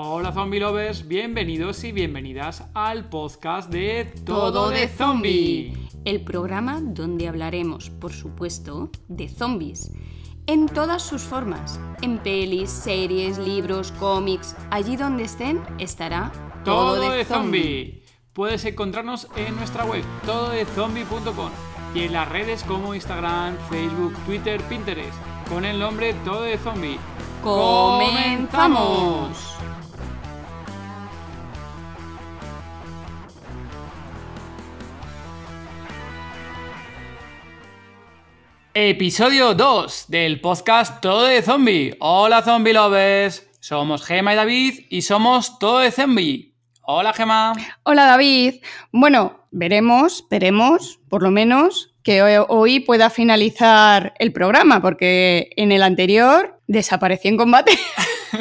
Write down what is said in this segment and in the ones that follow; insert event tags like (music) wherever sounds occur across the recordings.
Hola zombie lovers, bienvenidos y bienvenidas al podcast de Todo, de Zombie. El programa donde hablaremos, por supuesto, de zombies. En todas sus formas, en pelis, series, libros, cómics, allí donde estén estará Todo, de, zombie. zombie. Puedes encontrarnos en nuestra web tododezombie.com y en las redes como Instagram, Facebook, Twitter, Pinterest, con el nombre Todo de Zombie. ¡Comenzamos! Episodio 2 del podcast Todo de Zombie. Hola Zombie Lovers. Somos Gema y David y somos Todo de Zombie. Hola Gema. Hola David. Bueno, veremos, veremos, por lo menos, que hoy pueda finalizar el programa, porque en el anterior desaparecí en combate. (laughs)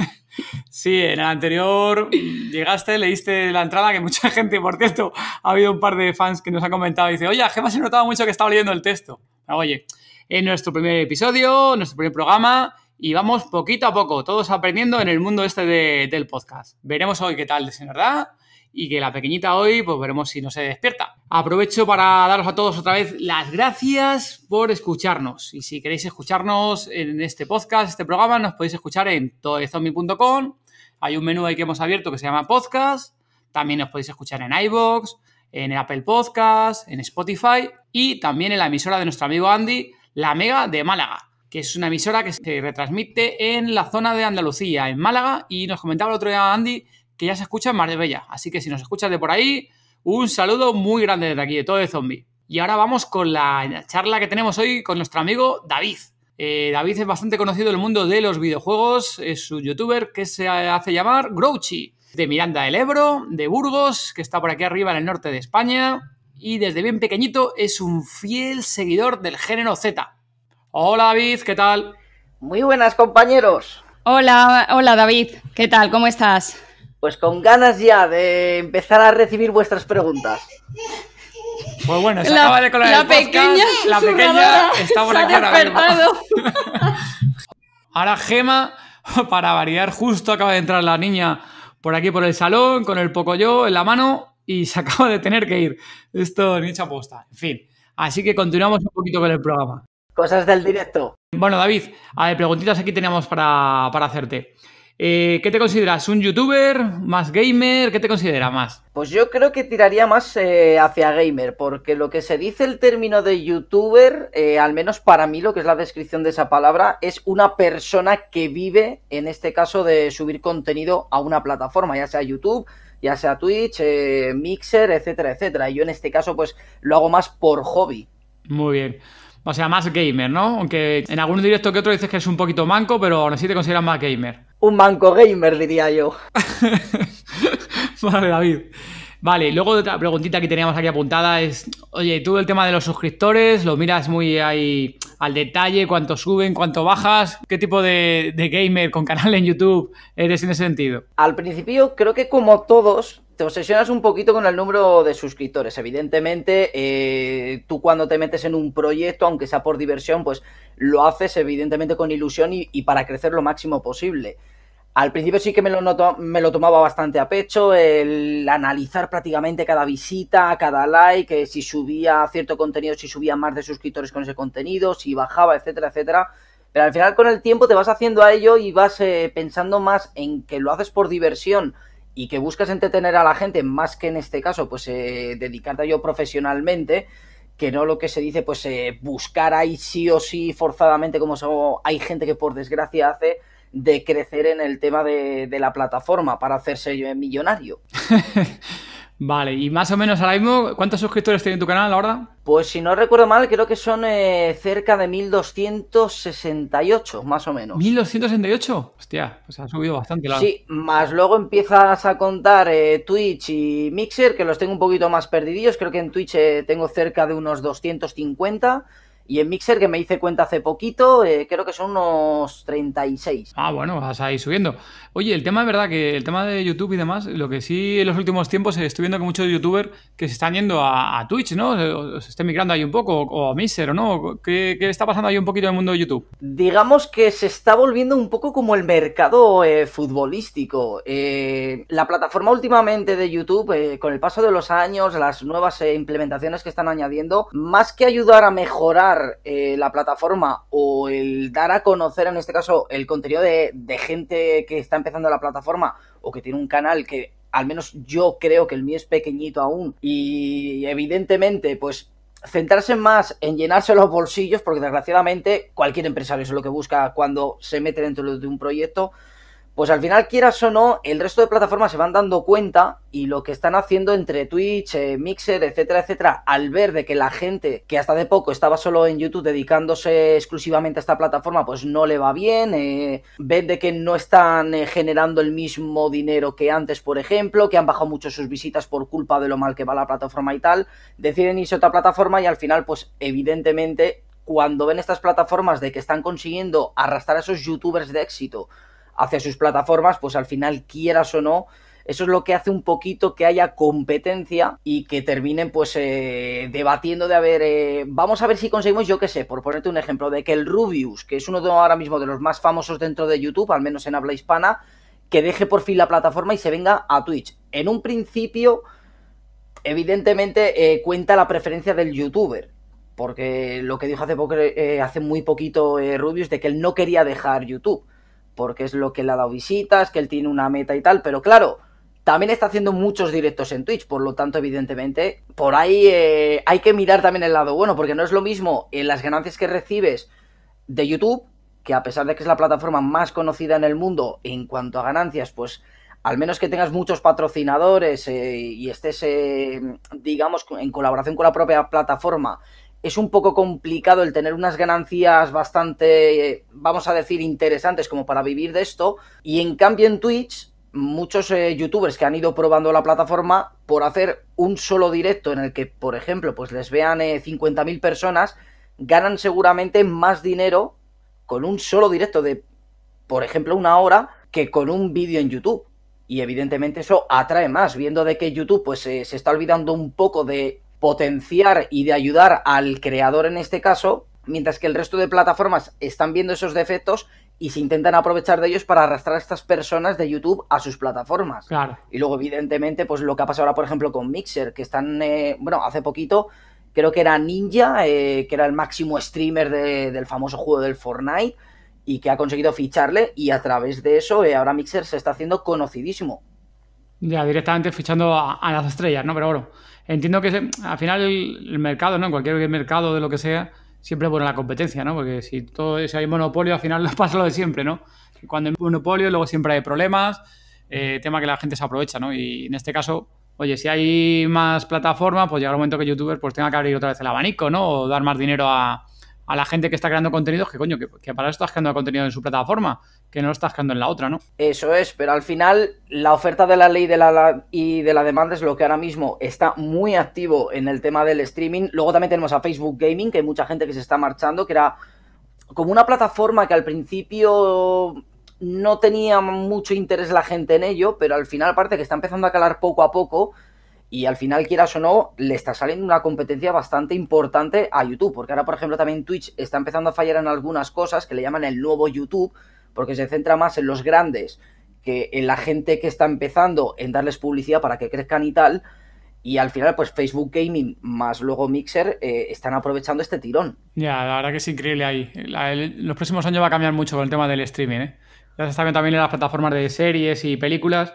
Sí, en el anterior llegaste, leíste la entrada, que mucha gente, por cierto, ha habido un par de fans que nos han comentado y dice, oye, Gema se notaba mucho que estaba leyendo el texto. Oye, en nuestro primer episodio, nuestro primer programa y vamos poquito a poco, todos aprendiendo en el mundo este del podcast. Veremos hoy qué tal, es verdad, y que la pequeñita hoy, pues veremos si no se despierta. Aprovecho para daros a todos otra vez las gracias por escucharnos. Y si queréis escucharnos en este podcast, este programa, nos podéis escuchar en ...toezombie.com... Hay un menú ahí que hemos abierto que se llama podcast. También nos podéis escuchar en iBox, en Apple Podcast, en Spotify y también en la emisora de nuestro amigo Andy, la Mega de Málaga, que es una emisora que se retransmite en la zona de Andalucía, en Málaga, y nos comentaba el otro día Andy que ya se escucha en Bella, Así que si nos escuchas de por ahí, un saludo muy grande desde aquí, de todo de zombie. Y ahora vamos con la charla que tenemos hoy con nuestro amigo David. Eh, David es bastante conocido en el mundo de los videojuegos, es un youtuber que se hace llamar Grouchy, de Miranda del Ebro, de Burgos, que está por aquí arriba en el norte de España, y desde bien pequeñito es un fiel seguidor del género Z. Hola David, ¿qué tal? Muy buenas compañeros. Hola, hola David, ¿qué tal? ¿Cómo estás? Pues con ganas ya de empezar a recibir vuestras preguntas. Pues bueno, se la, acaba de colar pequeña La pequeña está por aquí ahora (laughs) Ahora Gema, para variar, justo acaba de entrar la niña por aquí por el salón con el poco yo en la mano y se (laughs) acaba de tener que ir. Esto ni hecha aposta. En fin. Así que continuamos un poquito con el programa. Cosas del directo. Bueno, David, a ver, preguntitas aquí teníamos para, hacerte. Eh, ¿Qué te consideras? ¿Un youtuber? ¿Más gamer? ¿Qué te considera más? Pues yo creo que tiraría más eh, hacia gamer, porque lo que se dice el término de youtuber, eh, al menos para mí lo que es la descripción de esa palabra, es una persona que vive, en este caso, de subir contenido a una plataforma, ya sea YouTube, ya sea Twitch, eh, Mixer, etcétera, etcétera. Y Yo en este caso, pues lo hago más por hobby. Muy bien. O sea, más gamer, ¿no? Aunque en algunos directos que otros dices que es un poquito manco, pero aún así te consideras más gamer. Un manco gamer, diría yo. (laughs) vale, David. Vale, luego otra preguntita que teníamos aquí apuntada es, oye, tú el tema de los suscriptores, lo miras muy ahí al detalle, cuánto suben, cuánto bajas, qué tipo de, gamer con canal en YouTube eres en ese sentido. Al principio creo que como todos, te obsesionas un poquito con el número de suscriptores. Evidentemente, eh, tú cuando te metes en un proyecto, aunque sea por diversión, pues lo haces evidentemente con ilusión y para crecer lo máximo posible. Al principio sí que me lo, me lo tomaba bastante a pecho, el analizar prácticamente cada visita, cada like, eh, si subía cierto contenido, si subía más de suscriptores con ese contenido, si bajaba, etcétera, etcétera. Pero al final con el tiempo te vas haciendo a ello y vas eh, pensando más en que lo haces por diversión y que buscas entretener a la gente más que en este caso, pues eh, dedicarte a ello profesionalmente que no lo que se dice, pues buscar ahí sí o sí forzadamente, como hay gente que por desgracia hace, de crecer en el tema de, la plataforma para hacerse millonario. (laughs) Vale, y más o menos ahora mismo, ¿cuántos suscriptores tiene tu canal ahora? Pues si no recuerdo mal, creo que son eh, cerca de 1268, más o menos. ¿1268? Hostia, pues ha subido bastante. Sí, más luego empiezas a contar eh, Twitch y Mixer, que los tengo un poquito más perdidillos. Creo que en Twitch eh, tengo cerca de unos 250 y en Mixer, que me hice cuenta hace poquito, eh, creo que son unos 36. Ah, bueno, vas a ir subiendo. Oye, el tema es verdad que el tema de YouTube y demás, lo que sí en los últimos tiempos eh, estoy viendo que muchos youtubers que se están yendo a, Twitch, ¿no? Se, se migrando ahí un poco, o a Mixer, ¿o no? ¿Qué, está pasando ahí un poquito en el mundo de YouTube? Digamos que se está volviendo un poco como el mercado eh, futbolístico. la plataforma últimamente de YouTube, con el paso de los años, las nuevas implementaciones que están añadiendo, más que ayudar a mejorar eh, la plataforma o el dar a conocer, en este caso, el contenido de, gente que está empezando la plataforma o que tiene un canal que al menos yo creo que el mío es pequeñito aún y evidentemente pues centrarse más en llenarse los bolsillos porque desgraciadamente cualquier empresario es lo que busca cuando se mete dentro de un proyecto pues al final, quieras o no, el resto de plataformas se van dando cuenta y lo que están haciendo entre Twitch, eh, Mixer, etcétera, etcétera, al ver de que la gente que hasta de poco estaba solo en YouTube dedicándose exclusivamente a esta plataforma, pues no le va bien, eh, ven de que no están eh, generando el mismo dinero que antes, por ejemplo, que han bajado mucho sus visitas por culpa de lo mal que va la plataforma y tal, deciden irse a otra plataforma y al final, pues evidentemente cuando ven estas plataformas de que están consiguiendo arrastrar a esos youtubers de éxito hacia sus plataformas, pues al final quieras o no, eso es lo que hace un poquito que haya competencia y que terminen pues eh, debatiendo de haber eh, vamos a ver si conseguimos, yo que sé, por ponerte un ejemplo, de que el Rubius, que es uno de, ahora mismo de los más famosos dentro de YouTube, al menos en habla hispana, que deje por fin la plataforma y se venga a Twitch. En un principio, evidentemente, eh, cuenta la preferencia del youtuber. Porque lo que dijo hace, poco, hace muy poquito Rubius de que él no quería dejar YouTube porque es lo que le ha dado visitas, que él tiene una meta y tal, pero claro, también está haciendo muchos directos en Twitch, por lo tanto, evidentemente, por ahí eh, hay que mirar también el lado bueno, porque no es lo mismo en eh, las ganancias que recibes de YouTube, que a pesar de que es la plataforma más conocida en el mundo en cuanto a ganancias, pues al menos que tengas muchos patrocinadores eh, y estés, digamos, en colaboración con la propia plataforma es un poco complicado el tener unas ganancias bastante, eh, vamos a decir, interesantes como para vivir de esto. Y en cambio en Twitch, muchos eh, youtubers que han ido probando la plataforma por hacer un solo directo en el que, por ejemplo, pues les vean 50.000 eh, personas, ganan seguramente más dinero con un solo directo de, por ejemplo, una hora que con un vídeo en YouTube. Y evidentemente eso atrae más, viendo de que YouTube pues se está olvidando un poco de potenciar y de ayudar al creador en este caso, mientras que el resto de plataformas están viendo esos defectos y se intentan aprovechar de ellos para arrastrar a estas personas de YouTube a sus plataformas. Claro. Y luego, evidentemente, pues lo que ha pasado ahora, por ejemplo, con Mixer, que están, eh, bueno, hace poquito, creo que era Ninja, eh, que era el máximo streamer del famoso juego del Fortnite, y que ha conseguido ficharle, y a través de eso, eh, ahora Mixer se está haciendo conocidísimo. Ya, directamente fichando a las estrellas, ¿no? Pero bueno entiendo que al final el, mercado, ¿no? En cualquier mercado de lo que sea, siempre pone la competencia, ¿no? Porque si todo hay monopolio, al final (laughs) pasa lo de siempre, ¿no? Cuando hay monopolio, luego siempre hay problemas, eh, tema que la gente se aprovecha, ¿no? Y en este caso, oye, si hay más plataformas, pues llega el momento que YouTubers pues tenga que abrir otra vez el abanico, ¿no? O dar más dinero a, a la gente que está creando contenido, que, coño, que, para eso estás creando contenido en su plataforma, que no lo estás creando en la otra, ¿no? Eso es, pero al final la oferta de la ley de la, y de la demanda es lo que ahora mismo está muy activo en el tema del streaming. Luego también tenemos a Facebook Gaming, que hay mucha gente que se está marchando, que era como una plataforma que al principio no tenía mucho interés la gente en ello, pero al final aparte que está empezando a calar poco a poco y al final, quieras o no, le está saliendo una competencia bastante importante a YouTube. Porque ahora, por ejemplo, también Twitch está empezando a fallar en algunas cosas que le llaman el nuevo YouTube, porque se centra más en los grandes que en la gente que está empezando, en darles publicidad para que crezcan y tal. Y al final, pues Facebook Gaming más luego Mixer eh, están aprovechando este tirón. Ya, la verdad que es increíble ahí. los próximos años va a cambiar mucho con el tema del streaming. ¿eh? Ya se está viendo también en las plataformas de series y películas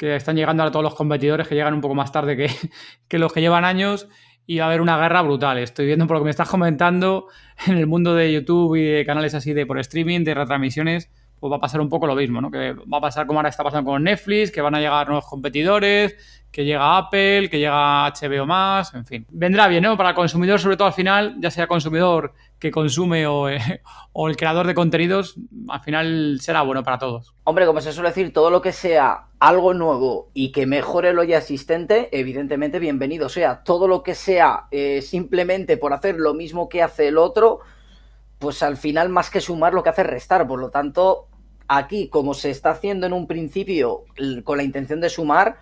que están llegando ahora todos los competidores que llegan un poco más tarde (laughs) que, los que llevan años y va a haber una guerra brutal. Estoy viendo por lo que me estás comentando (laughs) en el mundo de YouTube y de canales así de por streaming, de retransmisiones, pues va a pasar un poco lo mismo, ¿no? Que va a pasar como ahora está pasando con Netflix, que van a llegar nuevos competidores, que llega Apple, que llega HBO más, en fin. Vendrá bien, ¿no? Para el consumidor, sobre todo al final, ya sea consumidor que consume eh, (laughs) o, el creador de contenidos, al final será bueno para todos. Hombre, como se suele decir, todo lo que sea algo nuevo y que mejore lo ya existente, evidentemente bienvenido sea. Todo lo que sea eh, simplemente por hacer lo mismo que hace el otro, pues al final más que sumar lo que hace restar. Por lo tanto, aquí, como se está haciendo en un principio con la intención de sumar,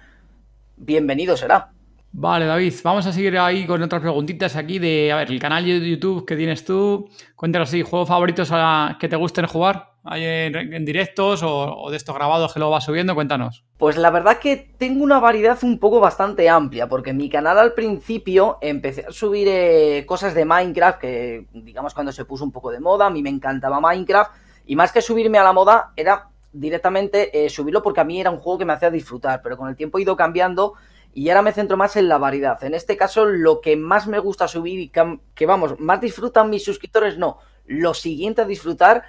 bienvenido será. Vale, David, vamos a seguir ahí con otras preguntitas aquí de, a ver, el canal de YouTube que tienes tú. Cuéntanos si juegos favoritos que te gusten jugar en, en directos o, de estos grabados que lo vas subiendo, cuéntanos. Pues la verdad que tengo una variedad un poco bastante amplia, porque mi canal al principio empecé a subir eh, cosas de Minecraft, que digamos cuando se puso un poco de moda, a mí me encantaba Minecraft, y más que subirme a la moda era directamente eh, subirlo porque a mí era un juego que me hacía disfrutar, pero con el tiempo he ido cambiando y ahora me centro más en la variedad. En este caso, lo que más me gusta subir y que, vamos, más disfrutan mis suscriptores, no. Lo siguiente a disfrutar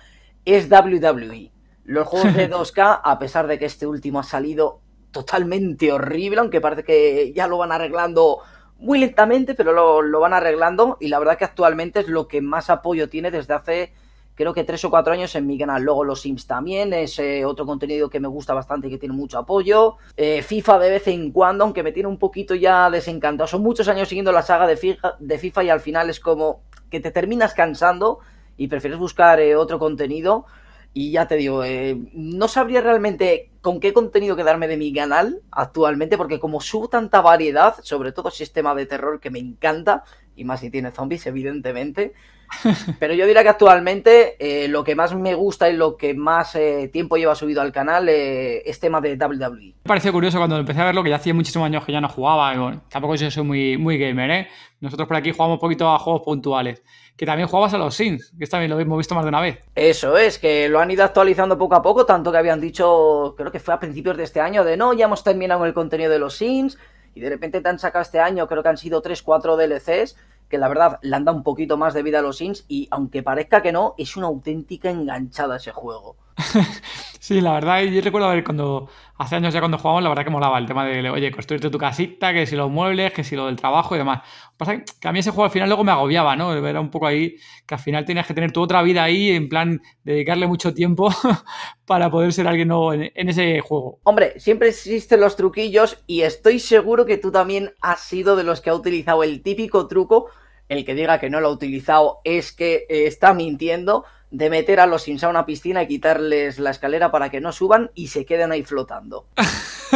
es WWE. Los juegos de 2K, (laughs) a pesar de que este último ha salido totalmente horrible, aunque parece que ya lo van arreglando muy lentamente, pero lo, lo van arreglando y la verdad que actualmente es lo que más apoyo tiene desde hace creo que tres o cuatro años en mi canal. Luego los Sims también, es otro contenido que me gusta bastante y que tiene mucho apoyo. Eh, FIFA de vez en cuando, aunque me tiene un poquito ya desencantado. Son muchos años siguiendo la saga de FIFA, y al final es como que te terminas cansando y prefieres buscar eh, otro contenido. Y ya te digo, eh, no sabría realmente con qué contenido quedarme de mi canal actualmente, porque como subo tanta variedad, sobre todo sistema de terror que me encanta, y más si tiene zombies, evidentemente. (laughs) Pero yo diría que actualmente eh, lo que más me gusta y lo que más eh, tiempo lleva subido al canal eh, es tema de WWE. Me pareció curioso cuando empecé a verlo, que ya hacía muchísimos años que ya no jugaba. tampoco yo soy muy, muy gamer, ¿eh? Nosotros por aquí jugamos un poquito a juegos puntuales. Que también jugabas a los Sims, que también lo hemos visto más de una vez. Eso es, que lo han ido actualizando poco a poco, tanto que habían dicho, creo que fue a principios de este año, de no, ya hemos terminado el contenido de los Sims y de repente te han sacado este año, creo que han sido 3, 4 DLCs, que la verdad le han dado un poquito más de vida a los Sims y aunque parezca que no, es una auténtica enganchada ese juego. (laughs) sí, la verdad, yo recuerdo a ver cuando hace años ya cuando jugábamos, la verdad que molaba el tema de, oye, construirte tu casita, que si los muebles, que si lo del trabajo y demás. Pasa que a mí ese juego al final luego me agobiaba, ¿no? Era un poco ahí que al final tenías que tener tu otra vida ahí, en plan, dedicarle mucho tiempo (laughs) para poder ser alguien nuevo en, ese juego. Hombre, siempre existen los truquillos y estoy seguro que tú también has sido de los que ha utilizado el típico truco. El que diga que no lo ha utilizado es que eh, está mintiendo de meter a los Sims a una piscina y quitarles la escalera para que no suban y se queden ahí flotando.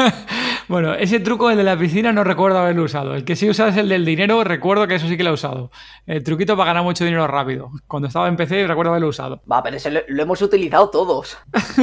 (laughs) bueno, ese truco, el de la piscina, no recuerdo haberlo usado. El que sí usas es el del dinero, recuerdo que eso sí que lo he usado. El truquito para ganar mucho dinero rápido. Cuando estaba en PC, recuerdo haberlo usado. Va, pero ese lo, lo hemos utilizado todos. (laughs)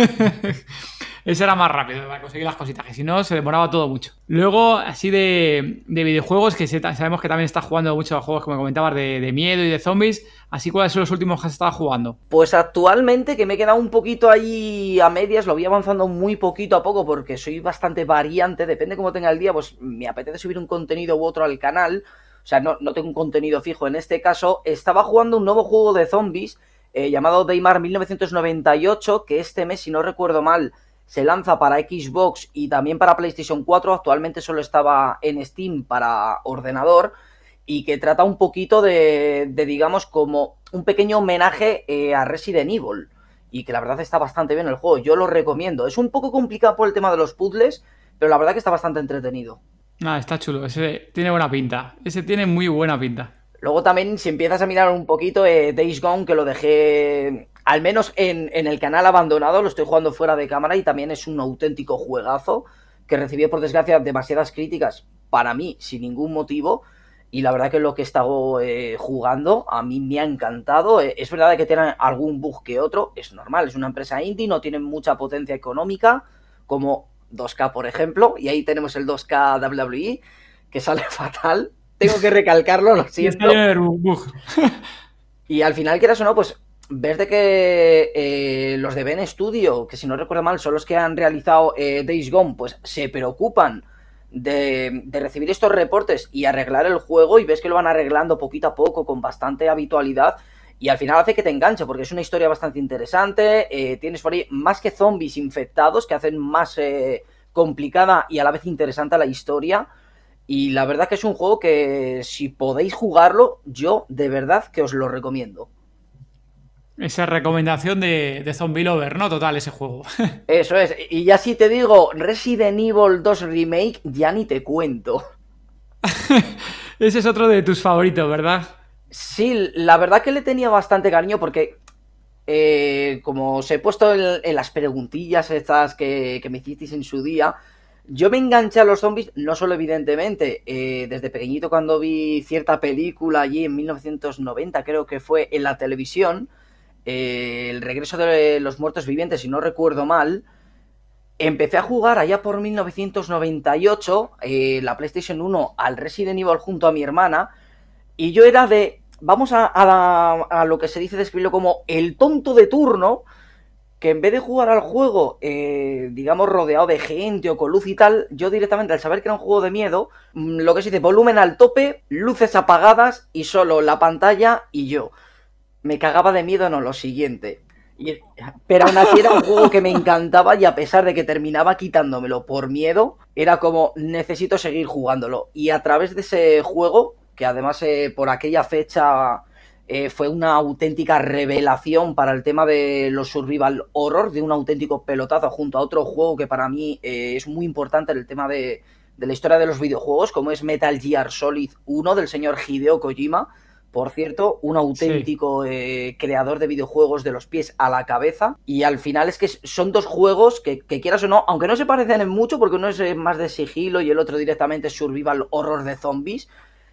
Ese era más rápido para conseguir las cositas, que si no se demoraba todo mucho. Luego, así de, videojuegos, que sabemos que también estás jugando muchos juegos, como comentabas, de, miedo y de zombies. Así, ¿cuáles son los últimos que has estado jugando? Pues actualmente, que me he quedado un poquito ahí a medias, lo voy avanzando muy poquito a poco, porque soy bastante variante, depende cómo tenga el día, pues me apetece subir un contenido u otro al canal. O sea, no, no tengo un contenido fijo. En este caso, estaba jugando un nuevo juego de zombies eh, llamado Daymar 1998, que este mes, si no recuerdo mal, se lanza para Xbox y también para PlayStation 4, actualmente solo estaba en Steam para ordenador, y que trata un poquito de, de digamos, como un pequeño homenaje eh, a Resident Evil, y que la verdad está bastante bien el juego, yo lo recomiendo. Es un poco complicado por el tema de los puzzles, pero la verdad que está bastante entretenido. nada ah, está chulo, ese tiene buena pinta, ese tiene muy buena pinta. Luego también, si empiezas a mirar un poquito, eh, Days Gone, que lo dejé al menos en, el canal abandonado, lo estoy jugando fuera de cámara y también es un auténtico juegazo que recibió, por desgracia, demasiadas críticas para mí, sin ningún motivo. Y la verdad que lo que he estado eh, jugando a mí me ha encantado. Eh, es verdad que tienen algún bug que otro, es normal, es una empresa indie, no tienen mucha potencia económica, como 2K, por ejemplo, y ahí tenemos el 2K WWE, que sale (laughs) fatal. Tengo que recalcarlo, lo (laughs) siento. y al final, quieras o no, pues ves de que eh, los de Ben Studio, que si no recuerdo mal son los que han realizado eh, Days Gone, pues se preocupan de, recibir estos reportes y arreglar el juego y ves que lo van arreglando poquito a poco con bastante habitualidad y al final hace que te enganche porque es una historia bastante interesante, eh, tienes por ahí más que zombies infectados que hacen más complicada y a la vez interesante la historia. Y la verdad que es un juego que si podéis jugarlo, yo de verdad que os lo recomiendo. Esa recomendación de, Zombie Lover, ¿no? Total, ese juego. (laughs) Eso es. Y ya si te digo Resident Evil 2 Remake, ya ni te cuento. (laughs) ese es otro de tus favoritos, ¿verdad? Sí, la verdad que le tenía bastante cariño porque, eh, como os he puesto en, las preguntillas estas que, me hicisteis en su día, yo me enganché a los zombies, no solo evidentemente, eh, desde pequeñito cuando vi cierta película allí en 1990, creo que fue en la televisión el regreso de los muertos vivientes, si no recuerdo mal, empecé a jugar allá por 1998 eh, la PlayStation 1 al Resident Evil junto a mi hermana y yo era de, vamos a, lo que se dice describirlo como el tonto de turno, que en vez de jugar al juego, eh, digamos, rodeado de gente o con luz y tal, yo directamente al saber que era un juego de miedo, mm, lo que se dice, volumen al tope, luces apagadas y solo la pantalla y yo me cagaba de miedo, no, lo siguiente. pero aún así era un juego que me encantaba y a pesar de que terminaba quitándomelo por miedo, era como necesito seguir jugándolo. Y a través de ese juego, que además eh, por aquella fecha eh, fue una auténtica revelación para el tema de los survival horror, de un auténtico pelotazo junto a otro juego que para mí eh, es muy importante en el tema de, de la historia de los videojuegos, como es Metal Gear Solid 1 del señor Hideo Kojima por cierto, un auténtico eh, creador de videojuegos de los pies a la cabeza. Y al final es que son dos juegos que, quieras o no, aunque no se parecen en mucho, porque uno es eh, más de sigilo y el otro directamente es survival horror de zombies.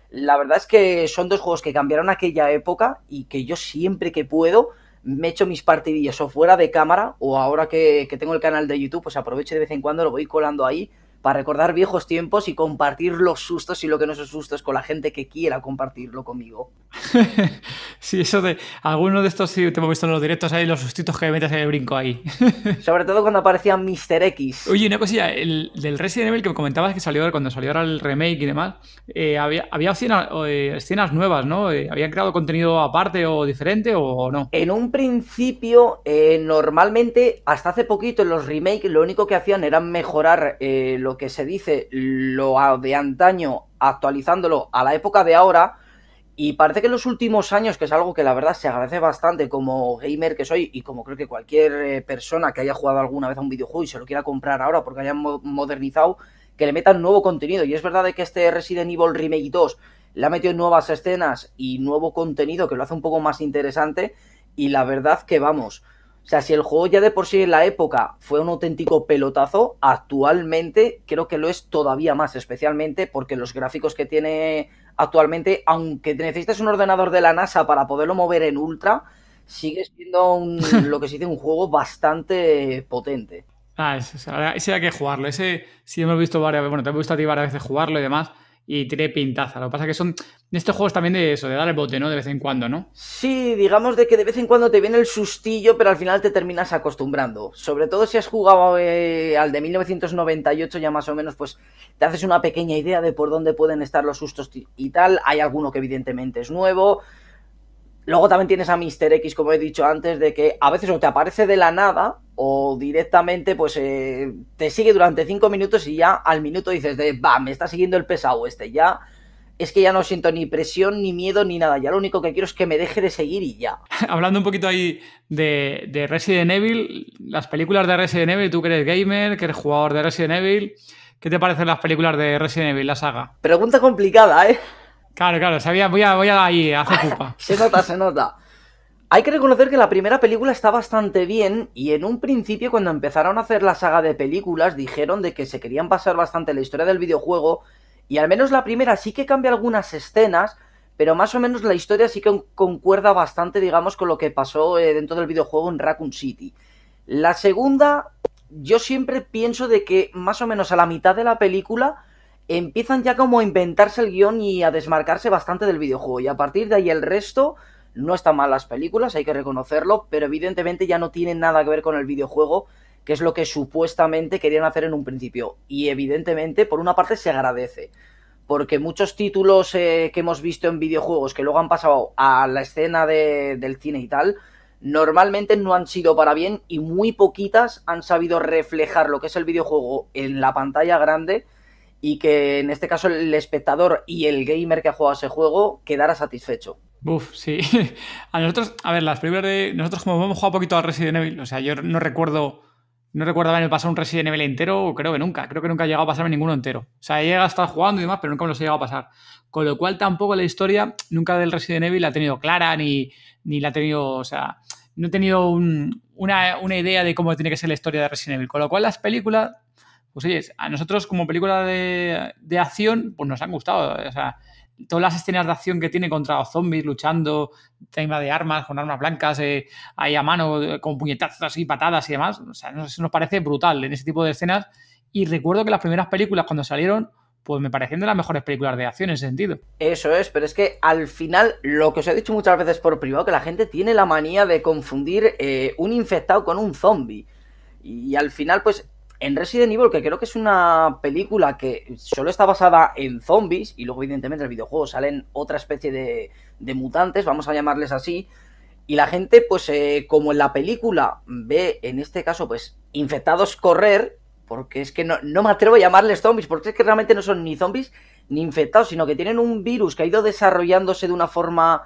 La verdad es que son dos juegos que cambiaron aquella época y que yo siempre que puedo me echo mis partidillas o fuera de cámara o ahora que, que tengo el canal de YouTube, pues aprovecho de vez en cuando, lo voy colando ahí para recordar viejos tiempos y compartir los sustos y lo que no son sustos con la gente que quiera compartirlo conmigo. (laughs) sí, eso de alguno de estos si te hemos visto en los directos ahí, los sustitos que metes en el brinco ahí. (laughs) Sobre todo cuando aparecía Mr. X. Oye, una cosilla, el, del Resident Evil que comentabas que salió cuando salió ahora el remake y demás, eh, había, eh, escenas, nuevas, ¿no? Eh, ¿Habían creado contenido aparte o diferente o no? En un principio, normalmente, hasta hace poquito en los remakes, lo único que hacían era mejorar lo que se dice, lo de antaño, actualizándolo a la época de ahora. Y parece que en los últimos años, que es algo que la verdad se agradece bastante como gamer que soy y como creo que cualquier eh, persona que haya jugado alguna vez a un videojuego y se lo quiera comprar ahora porque hayan modernizado, que le metan nuevo contenido. Y es verdad que este Resident Evil Remake 2 le ha metido nuevas escenas y nuevo contenido que lo hace un poco más interesante. Y la verdad que vamos, o sea, si el juego ya de por sí en la época fue un auténtico pelotazo, actualmente creo que lo es todavía más, especialmente porque los gráficos que tiene actualmente, aunque necesites un ordenador de la NASA para poderlo mover en ultra, sigue siendo (laughs) lo que se dice un juego bastante potente. Ah, ese, ese, hay que jugarlo. Ese sí hemos visto varias veces, bueno, te he visto a ti varias veces jugarlo y demás y tiene pintaza. Lo que pasa es que son estos juegos también de eso, de dar el bote, ¿no? De vez en cuando, ¿no? Sí, digamos de que de vez en cuando te viene el sustillo, pero al final te terminas acostumbrando. Sobre todo si has jugado eh, al de 1998 ya más o menos, pues te haces una pequeña idea de por dónde pueden estar los sustos y tal. Hay alguno que evidentemente es nuevo. Luego también tienes a Mr. X, como he dicho antes, de que a veces o te aparece de la nada o directamente pues eh, te sigue durante cinco minutos y ya al minuto dices de, va, me está siguiendo el pesado este, ya es que ya no siento ni presión, ni miedo, ni nada, ya lo único que quiero es que me deje de seguir y ya. (laughs) Hablando un poquito ahí de, de Resident Evil, las películas de Resident Evil, tú que eres gamer, que eres jugador de Resident Evil, ¿qué te parecen las películas de Resident Evil, la saga? Pregunta complicada, ¿eh? Claro, claro, sabía, voy a, voy a ahí, hace culpa. (laughs) se nota, se nota. Hay que reconocer que la primera película está bastante bien y en un principio cuando empezaron a hacer la saga de películas dijeron de que se querían pasar bastante la historia del videojuego y al menos la primera sí que cambia algunas escenas, pero más o menos la historia sí que concuerda bastante, digamos, con lo que pasó eh, dentro del videojuego en Raccoon City. La segunda, yo siempre pienso de que más o menos a la mitad de la película empiezan ya como a inventarse el guión y a desmarcarse bastante del videojuego. Y a partir de ahí el resto no están mal las películas, hay que reconocerlo, pero evidentemente ya no tienen nada que ver con el videojuego, que es lo que supuestamente querían hacer en un principio. Y evidentemente, por una parte, se agradece. Porque muchos títulos eh, que hemos visto en videojuegos que luego han pasado a la escena del cine y tal, normalmente no han sido para bien y muy poquitas han sabido reflejar lo que es el videojuego en la pantalla grande y que en este caso el espectador y el gamer que ha jugado ese juego quedara satisfecho. Uf, sí. (laughs) A nosotros, a ver, las primeras de. Nosotros, como hemos jugado un poquito a Resident Evil, o sea, yo no recuerdo. No recuerdo haberme pasado un Resident Evil entero, o creo que nunca. Creo que nunca he llegado a pasarme ninguno entero. O sea, he llegado a estar jugando y demás, pero nunca me los he llegado a pasar. Con lo cual, tampoco la historia nunca del Resident Evil la ha tenido clara, ni, ni la ha tenido. O sea, no he tenido una, una idea de cómo tiene que ser la historia de Resident Evil. Con lo cual, las películas pues oye, a nosotros como película de, acción, pues nos han gustado. O sea, todas las escenas de acción que tiene contra los zombies, luchando, tema de armas, con armas blancas, eh, ahí a mano, eh, con puñetazos y patadas y demás, o sea, nos, nos parece brutal en ese tipo de escenas. Y recuerdo que las primeras películas cuando salieron, pues me parecían de las mejores películas de acción en ese sentido. Eso es, pero es que al final, lo que os he dicho muchas veces por privado, que la gente tiene la manía de confundir eh, un infectado con un zombie. Y al final, pues en Resident Evil, que creo que es una película que solo está basada en zombies, y luego, evidentemente, en el videojuego salen otra especie de, mutantes, vamos a llamarles así, y la gente, pues, eh, como en la película, ve, en este caso, pues, infectados correr, porque es que no, me atrevo a llamarles zombies, porque es que realmente no son ni zombies ni infectados, sino que tienen un virus que ha ido desarrollándose de una forma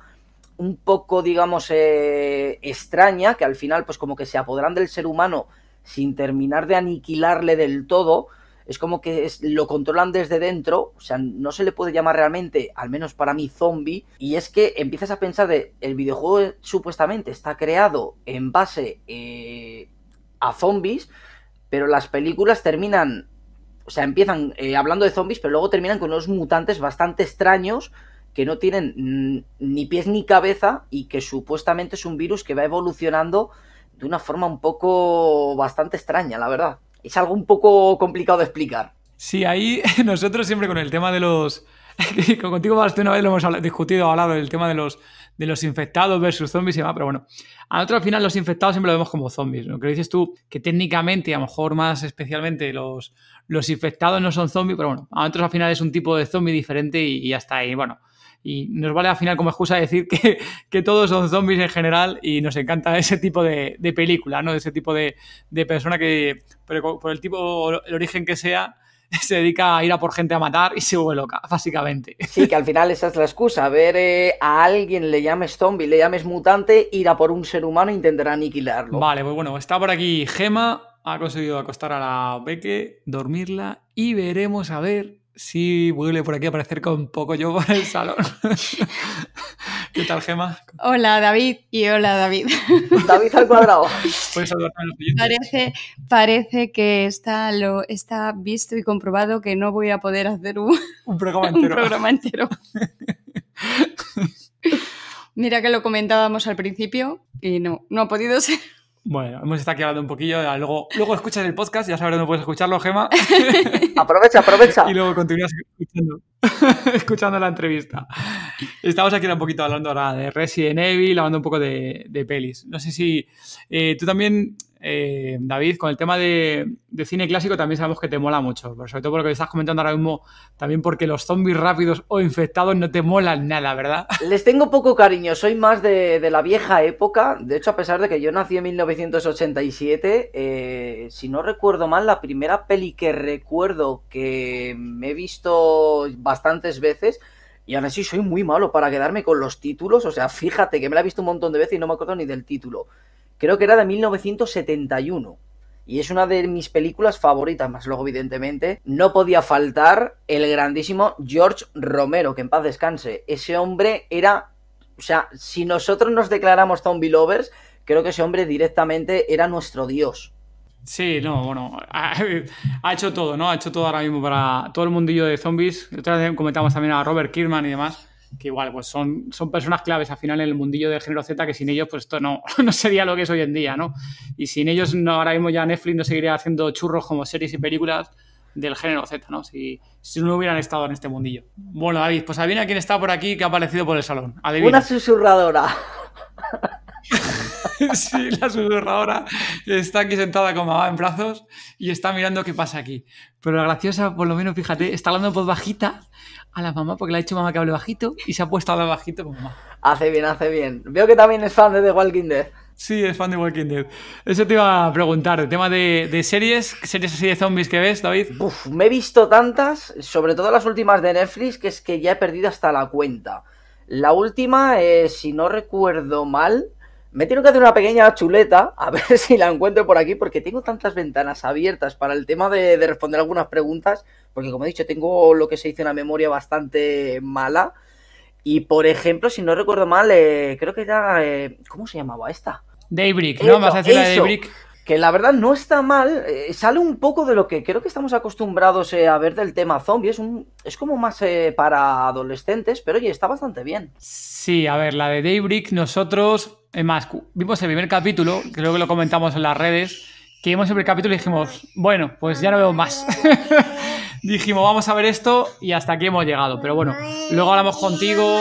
un poco, digamos, eh, extraña, que al final, pues, como que se apoderan del ser humano sin terminar de aniquilarle del todo, es como que lo controlan desde dentro, o sea, no se le puede llamar realmente, al menos para mí, zombie, y es que empiezas a pensar de, el videojuego supuestamente está creado en base eh, a zombies, pero las películas terminan, o sea, empiezan eh, hablando de zombies, pero luego terminan con unos mutantes bastante extraños que no tienen mm, ni pies ni cabeza y que supuestamente es un virus que va evolucionando de una forma un poco bastante extraña, la verdad. Es algo un poco complicado de explicar. Sí, ahí (laughs) nosotros siempre con el tema de los... (laughs) Contigo más una vez lo hemos discutido, hablado del tema de los, de los infectados versus zombies y demás, pero bueno, a nosotros al final los infectados siempre lo vemos como zombies, ¿no? Que dices tú que técnicamente, a lo mejor más especialmente, los, los infectados no son zombies, pero bueno, a nosotros al final es un tipo de zombie diferente y, hasta ya ahí. Bueno, y nos vale al final como excusa decir que, todos son zombies en general y nos encanta ese tipo de, película, ¿no? Ese tipo de, persona que, por, el tipo, el origen que sea, (laughs) se dedica a ir a por gente a matar y se vuelve loca, básicamente. Sí, que al final esa es la excusa. Ver eh, a alguien, le llames zombie, le llames mutante, ir a por un ser humano e intentar aniquilarlo. Vale, pues bueno, está por aquí Gema, ha conseguido acostar a la Beque, dormirla y veremos a ver Sí, vuelve por aquí a aparecer con poco yo por el salón. (laughs) ¿Qué tal, Gema? Hola, David. Y hola, David. (laughs) David al cuadrado. parece, parece que está, lo, está visto y comprobado que no voy a poder hacer un, programa entero. Un programa entero. Mira que lo comentábamos al principio y no, no ha podido ser. Bueno, hemos estado aquí hablando un poquillo, luego, luego escuchas el podcast, ya sabes dónde puedes escucharlo, Gema. (laughs) aprovecha, aprovecha. Y luego continúas escuchando, (laughs) escuchando, la entrevista. Estamos aquí un poquito hablando ahora de Resident Evil, hablando un poco de, de pelis. No sé si eh, tú también eh, David, con el tema de, cine clásico también sabemos que te mola mucho, sobre todo por lo que estás comentando ahora mismo, también porque los zombies rápidos o infectados no te molan nada, ¿verdad? (laughs) Les tengo poco cariño, soy más de, la vieja época, de hecho a pesar de que yo nací en 1987, eh, si no recuerdo mal, la primera peli que recuerdo que me he visto bastantes veces y ahora sí soy muy malo para quedarme con los títulos. O sea, fíjate que me la he visto un montón de veces y no me acuerdo ni del título creo que era de 1971. Y es una de mis películas favoritas, más luego, evidentemente, no podía faltar el grandísimo George Romero, que en paz descanse. Ese hombre era. O sea, si nosotros nos declaramos zombie lovers, creo que ese hombre directamente era nuestro dios. Sí, no, bueno, ha, hecho todo, ¿no? Ha hecho todo ahora mismo para todo el mundillo de zombies. Otra vez comentamos también a Robert Kirkman y demás que igual pues son, son personas claves al final en el mundillo del género Z que sin ellos pues esto no, (laughs) no sería lo que es hoy en día, ¿no? Y sin ellos no, ahora mismo ya Netflix no seguiría haciendo churros como series y películas del género Z, ¿no? Si, si no hubieran estado en este mundillo. Bueno, David, pues adivina quién está por aquí que ha aparecido por el salón. Adivina. Una susurradora. (laughs) sí, la susurradora está aquí sentada con mamá en brazos y está mirando qué pasa aquí. Pero la graciosa, por lo menos, fíjate, está hablando en voz bajita, a la mamá porque le ha dicho mamá que hable bajito y se ha puesto a hablar bajito mamá. Hace bien, hace bien. Veo que también es fan de The Walking Dead. Sí, es fan de Walking Dead. Eso te iba a preguntar. El tema de, de series, series así de zombies que ves, David. Uf, me he visto tantas, sobre todo las últimas de Netflix, que es que ya he perdido hasta la cuenta. La última, eh, si no recuerdo mal, me tengo que hacer una pequeña chuleta, a (laughs) ver si la encuentro por aquí, porque tengo tantas ventanas abiertas para el tema de, responder algunas preguntas, porque como he dicho, tengo lo que se dice una memoria bastante mala. Y por ejemplo, si no recuerdo mal, eh, creo que era. Eh, ¿Cómo se llamaba esta? Daybreak, ¿no? Vas a decir la Daybreak. Que la verdad no está mal, eh, sale un poco de lo que creo que estamos acostumbrados a ver del tema zombie. Es, es como más para adolescentes, pero oye, está bastante bien. Sí, a ver, la de Daybreak, nosotros es más, vimos el primer capítulo, creo que lo comentamos en las redes, que vimos el primer capítulo y dijimos, bueno, pues ya no veo más. (laughs) dijimos, vamos a ver esto y hasta aquí hemos llegado. Pero bueno, luego hablamos contigo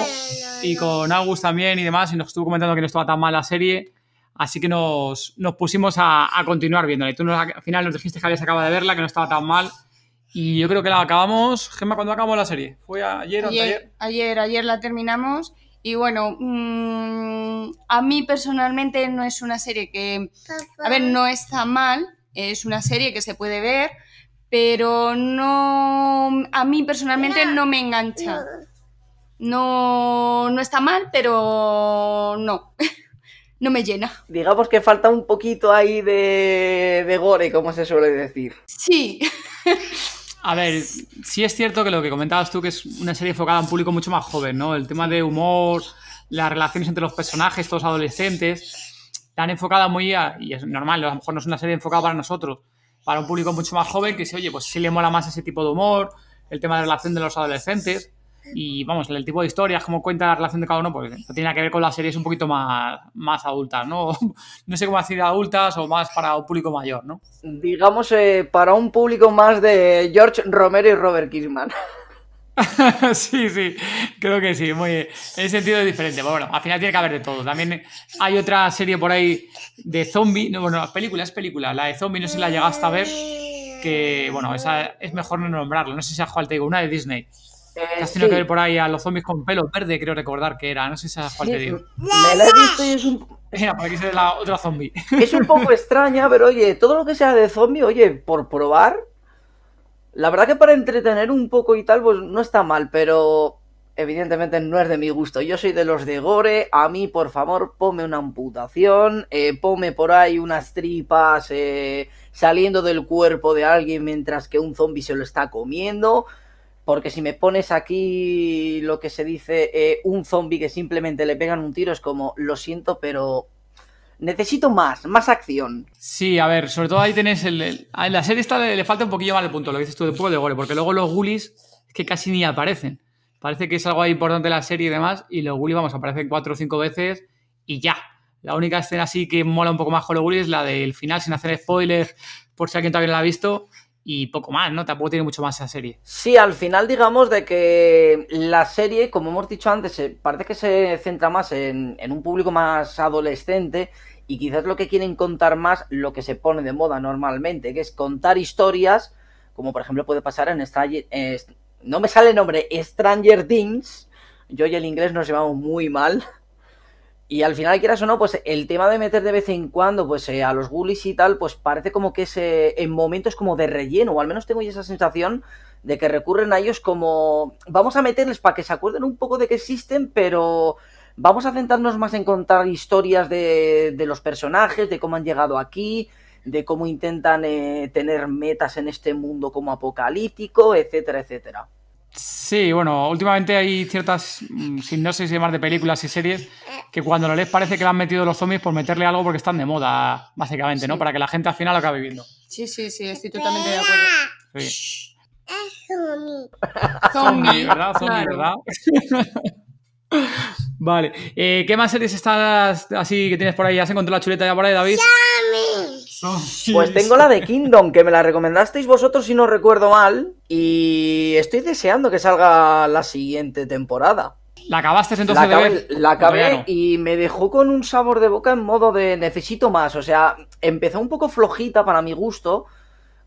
y con Agus también y demás y nos estuvo comentando que no estaba tan mal la serie. Así que nos, pusimos a, continuar viéndola. Y tú al final nos dijiste que habías acabado de verla, que no estaba tan mal. Y yo creo que la acabamos. Gemma, ¿cuándo acabamos la serie? ¿Fue ayer o ayer? Ayer, ayer la terminamos. Y bueno, mm, a mí personalmente no es una serie que, a ver, no está mal, es una serie que se puede ver, pero no, a mí personalmente no me engancha. No, no está mal, pero no. (laughs) no me llena. Digamos que falta un poquito ahí de, de gore, como se suele decir. Sí. (laughs) A ver, sí es cierto que lo que comentabas tú, que es una serie enfocada a un público mucho más joven, ¿no? El tema de humor, las relaciones entre los personajes, todos adolescentes, tan enfocada muy a, y es normal, a lo mejor no es una serie enfocada para nosotros, para un público mucho más joven que se oye, pues sí le mola más ese tipo de humor, el tema de relación de los adolescentes. Y vamos, el tipo de historias, cómo cuenta la relación de cada uno, pues tiene que ver con las series un poquito más, más adultas, ¿no? (laughs) No sé cómo decir adultas o más para un público mayor, ¿no? Digamos, eh, para un público más de George Romero y Robert Kirkman. (laughs) sí, sí, creo que sí, muy bien. en sentido es diferente, pero bueno, al final tiene que haber de todo. También hay otra serie por ahí de zombie, no, bueno, película, es película, la de zombie, no sé si la llegaste a ver, que bueno, esa es mejor no nombrarlo, no sé si es jugado te digo, una de Disney, has tenido que ver por ahí a los zombies con pelo verde, creo recordar que era. No sé si es Me la he visto y es un. (laughs) Es un poco extraña, pero oye, todo lo que sea de zombie, oye, por probar. La verdad que para entretener un poco y tal, pues no está mal, pero evidentemente no es de mi gusto. Yo soy de los de gore. A mí, por favor, pome una amputación. Eh, pome por ahí unas tripas eh, saliendo del cuerpo de alguien mientras que un zombie se lo está comiendo. Porque si me pones aquí lo que se dice eh, un zombie que simplemente le pegan un tiro, es como, lo siento, pero necesito más, más acción. Sí, a ver, sobre todo ahí tenés el. la serie esta le, falta un poquillo más de punto, lo dices tú de poco de gore, porque luego los gulis es que casi ni aparecen. Parece que es algo ahí importante la serie y demás, y los gulis vamos, aparecen cuatro o cinco veces y ya. La única escena así que mola un poco más con los gulis es la del final, sin hacer spoilers, por si alguien todavía la ha visto, y poco más, ¿no? Tampoco tiene mucho más esa serie. Sí, al final digamos de que la serie, como hemos dicho antes, parece que se centra más en, un público más adolescente y quizás lo que quieren contar más lo que se pone de moda normalmente, que es contar historias, como por ejemplo puede pasar en Stranger... Eh, no me sale el nombre, Stranger Things. Yo y el inglés nos llevamos muy mal. Y al final, quieras o no, pues el tema de meter de vez en cuando pues eh, a los Gullies y tal, pues parece como que es en momentos como de relleno, o al menos tengo esa sensación de que recurren a ellos como vamos a meterles para que se acuerden un poco de que existen, pero vamos a centrarnos más en contar historias de, los personajes, de cómo han llegado aquí, de cómo intentan eh, tener metas en este mundo como apocalíptico, etcétera, etcétera. Sí, bueno, últimamente hay ciertas mm, sinopsis y demás de películas y series que cuando lo lees parece que le han metido los zombies por meterle algo porque están de moda, básicamente, ¿no? Para que la gente al final lo acabe viendo. Sí, sí, sí, estoy totalmente de acuerdo. Es zombie. Zombie, ¿verdad? Zombie, ¿verdad? (laughs) vale. Eh, ¿Qué más series estás así que tienes por ahí? ¿Has encontrado la chuleta ya por ahí, David? Pues tengo la de Kingdom, que me la recomendasteis vosotros si no recuerdo mal. Y estoy deseando que salga la siguiente temporada. ¿La acabaste entonces la acabé, de ver? La pues acabé y me dejó con un sabor de boca en modo de necesito más. O sea, empezó un poco flojita para mi gusto.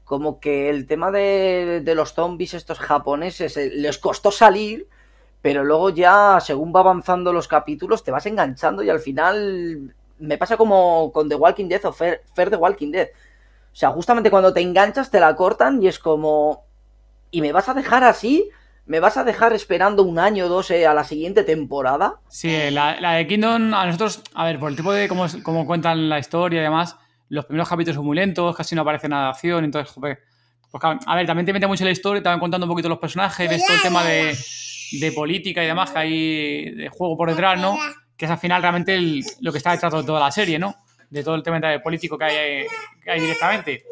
Como que el tema de, de los zombies, estos japoneses, eh, les costó salir pero luego ya, según va avanzando los capítulos, te vas enganchando y al final me pasa como con The Walking Dead o Fair, The Walking Dead. O sea, justamente cuando te enganchas te la cortan y es como... ¿Y me vas a dejar así? ¿Me vas a dejar esperando un año o dos eh, a la siguiente temporada? Sí, la, de Kingdom a nosotros, a ver, por el tipo de cómo, cómo cuentan la historia y demás, los primeros capítulos son muy lentos, casi no aparece nada de acción, entonces, joder, pues, a ver, también te mete mucho en la historia, te van contando un poquito los personajes, ves todo el tema de, de política y demás que hay de juego por detrás, ¿no? que es al final realmente lo que está detrás de toda la serie, ¿no? De todo el tema de político que hay, hay directamente.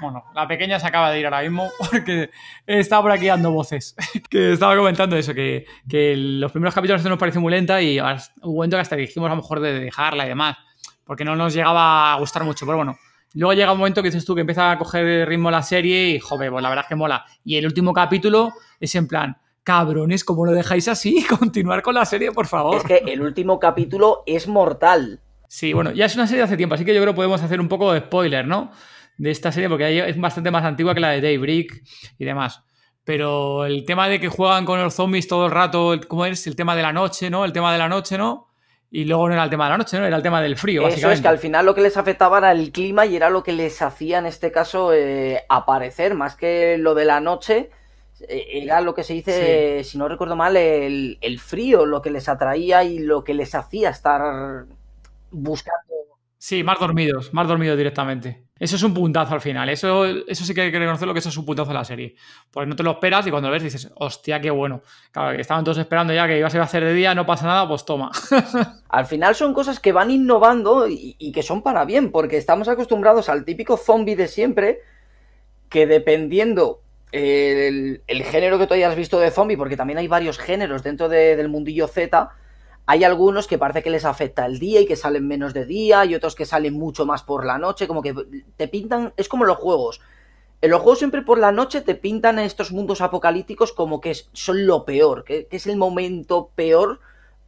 Bueno, la pequeña se acaba de ir ahora mismo (laughs) porque estaba por aquí dando voces. (laughs) que estaba comentando eso, que, que los primeros capítulos nos parecen muy lenta y hubo un momento que hasta dijimos a lo mejor de dejarla y demás, porque no nos llegaba a gustar mucho, pero bueno. Luego llega un momento que dices tú que empieza a coger ritmo la serie y, joder, pues la verdad es que mola. Y el último capítulo es en plan, cabrones, ¿cómo lo dejáis así? (laughs) Continuar con la serie, por favor. Es que el último capítulo es mortal. Sí, bueno, ya es una serie de hace tiempo, así que yo creo que podemos hacer un poco de spoiler, ¿no? De esta serie, porque es bastante más antigua que la de Daybreak y demás. Pero el tema de que juegan con los zombies todo el rato, ¿cómo es? El tema de la noche, ¿no? El tema de la noche, ¿no? Y luego no era el tema de la noche, ¿no? Era el tema del frío, Eso es que al final lo que les afectaba era el clima y era lo que les hacía, en este caso, eh, aparecer, más que lo de la noche era eh, eh, lo que se dice, si no recuerdo mal, el, frío, lo que les atraía y lo que les hacía estar buscando. Sí, más dormidos, más dormidos directamente. Eso es un puntazo al final. Eso, eso sí que hay que lo que es un puntazo de la serie. Porque no te lo esperas y cuando lo ves dices, hostia, qué bueno. Claro, que estaban todos esperando ya que iba a hacer de día, no pasa nada, pues toma. (laughs) al final son cosas que van innovando y, y que son para bien, porque estamos acostumbrados al típico zombie de siempre, que dependiendo el, género que tú hayas visto de zombie, porque también hay varios géneros dentro del mundillo Z, hay algunos que parece que les afecta el día y que salen menos de día, y otros que salen mucho más por la noche, como que te pintan, es como los juegos. En los juegos siempre por la noche te pintan estos mundos apocalípticos como que son lo peor, que, es el momento peor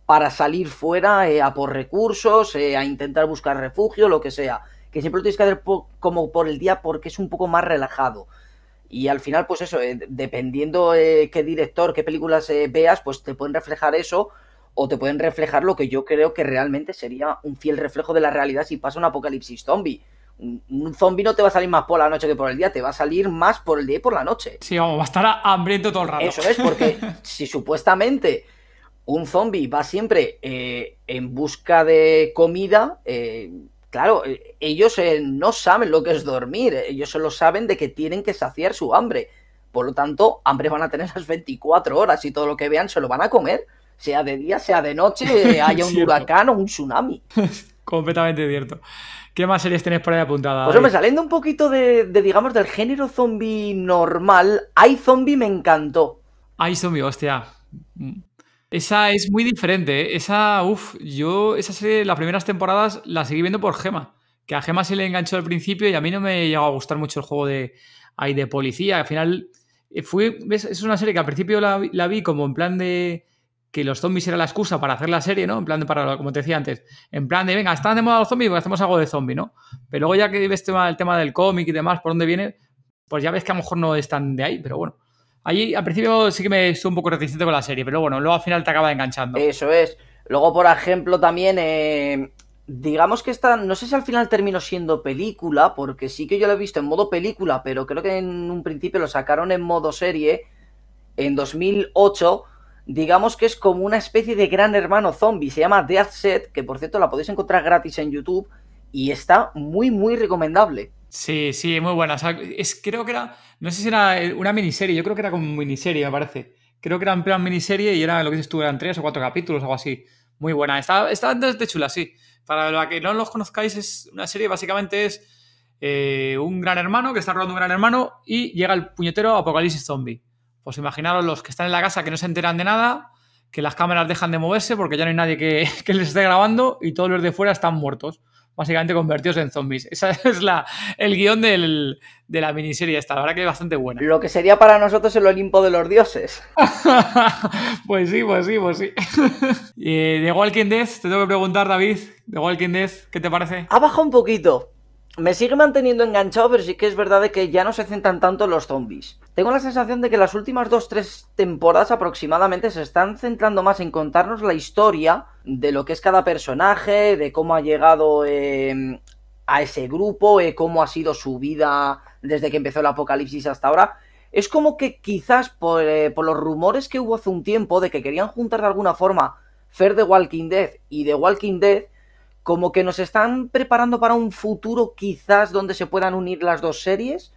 para salir fuera eh, a por recursos, eh, a intentar buscar refugio, lo que sea. Que siempre lo tienes que hacer como por el día porque es un poco más relajado. Y al final, pues eso, eh, dependiendo eh, qué director, qué películas eh, veas, pues te pueden reflejar eso o te pueden reflejar lo que yo creo que realmente sería un fiel reflejo de la realidad si pasa un apocalipsis zombie. Un, zombie no te va a salir más por la noche que por el día, te va a salir más por el día y por la noche. Sí, vamos, va a estar hambriento todo el rato. Eso es, porque (laughs) si supuestamente un zombie va siempre en busca de comida, claro, e, ellos eh, no saben lo que es dormir, eh, ellos solo saben de que tienen que saciar su hambre. Por lo tanto, hambre van a tener (laughs) las 24 horas y todo lo que vean se lo van a comer, sea de día, sea de noche, (laughs) eh, haya un huracán o un tsunami. (laughs) Completamente cierto. ¿Qué más series tenés por ahí apuntada? Pues hombre, saliendo un poquito de, digamos, del género zombie normal, iZombie me encantó. iZombie, hostia. Esa es muy diferente. ¿eh? Esa, uff, yo esa serie, las primeras temporadas la seguí viendo por Gema, que a Gema se le enganchó al principio y a mí no me llegó a gustar mucho el juego de, ahí de policía. Al final, eh, fue, es una serie que al principio la, vi como en plan de que los zombies era la excusa para hacer la serie, ¿no? En plan de, para, como te decía antes, en plan de, venga, están de moda los zombies, pues hacemos algo de zombie, ¿no? Pero luego ya que ves el tema del cómic y demás, por dónde viene, pues ya ves que a lo mejor no están de ahí, pero bueno. Allí al principio sí que me estuvo un poco reticente con la serie, pero bueno, luego al final te acaba enganchando. Eso es. Luego, por ejemplo, también, eh, digamos que esta, no sé si al final terminó siendo película, porque sí que yo la he visto en modo película, pero creo que en un principio lo sacaron en modo serie en 2008. Digamos que es como una especie de gran hermano zombie, se llama Death Set, que por cierto la podéis encontrar gratis en YouTube y está muy, muy recomendable. Sí, sí, muy buena. es, creo que era, no sé si era una miniserie, yo creo que era como miniserie, me parece. Creo que era en plan miniserie y era lo que dices tú, eran tres o cuatro capítulos, algo así. Muy buena. Está, está de chula, sí. Para la que no los conozcáis, es una serie, básicamente es eh, un gran hermano que está robando un gran hermano y llega el puñetero apocalipsis zombie. Pues imaginaros los que están en la casa que no se enteran de nada, que las cámaras dejan de moverse porque ya no hay nadie que (laughs) les esté grabando y todos los de fuera están muertos básicamente convertidos en zombies. (laughs) Ese es la, el guión de la miniserie esta, la verdad que es bastante buena. Lo que sería para nosotros el Olimpo de los Dioses. (laughs) pues sí, pues sí, pues sí. (laughs) Y de eh, Walking Dead, te tengo que preguntar, David, de Walking Dead, ¿qué te parece? Ha bajado un poquito. Me sigue manteniendo enganchado, pero sí que es verdad que ya no se centran tanto los zombies. Tengo la sensación de que las últimas dos, tres temporadas aproximadamente se están centrando más en contarnos la historia de lo que es cada personaje, de cómo ha llegado em, a ese grupo, eh, cómo ha sido su vida desde que empezó el apocalipsis hasta ahora. Es como que quizás eh, por, los rumores que hubo hace un tiempo de que querían juntar de alguna forma Fer de Walking Dead y The Walking Dead, como que nos están preparando para un futuro quizás donde se puedan unir las dos series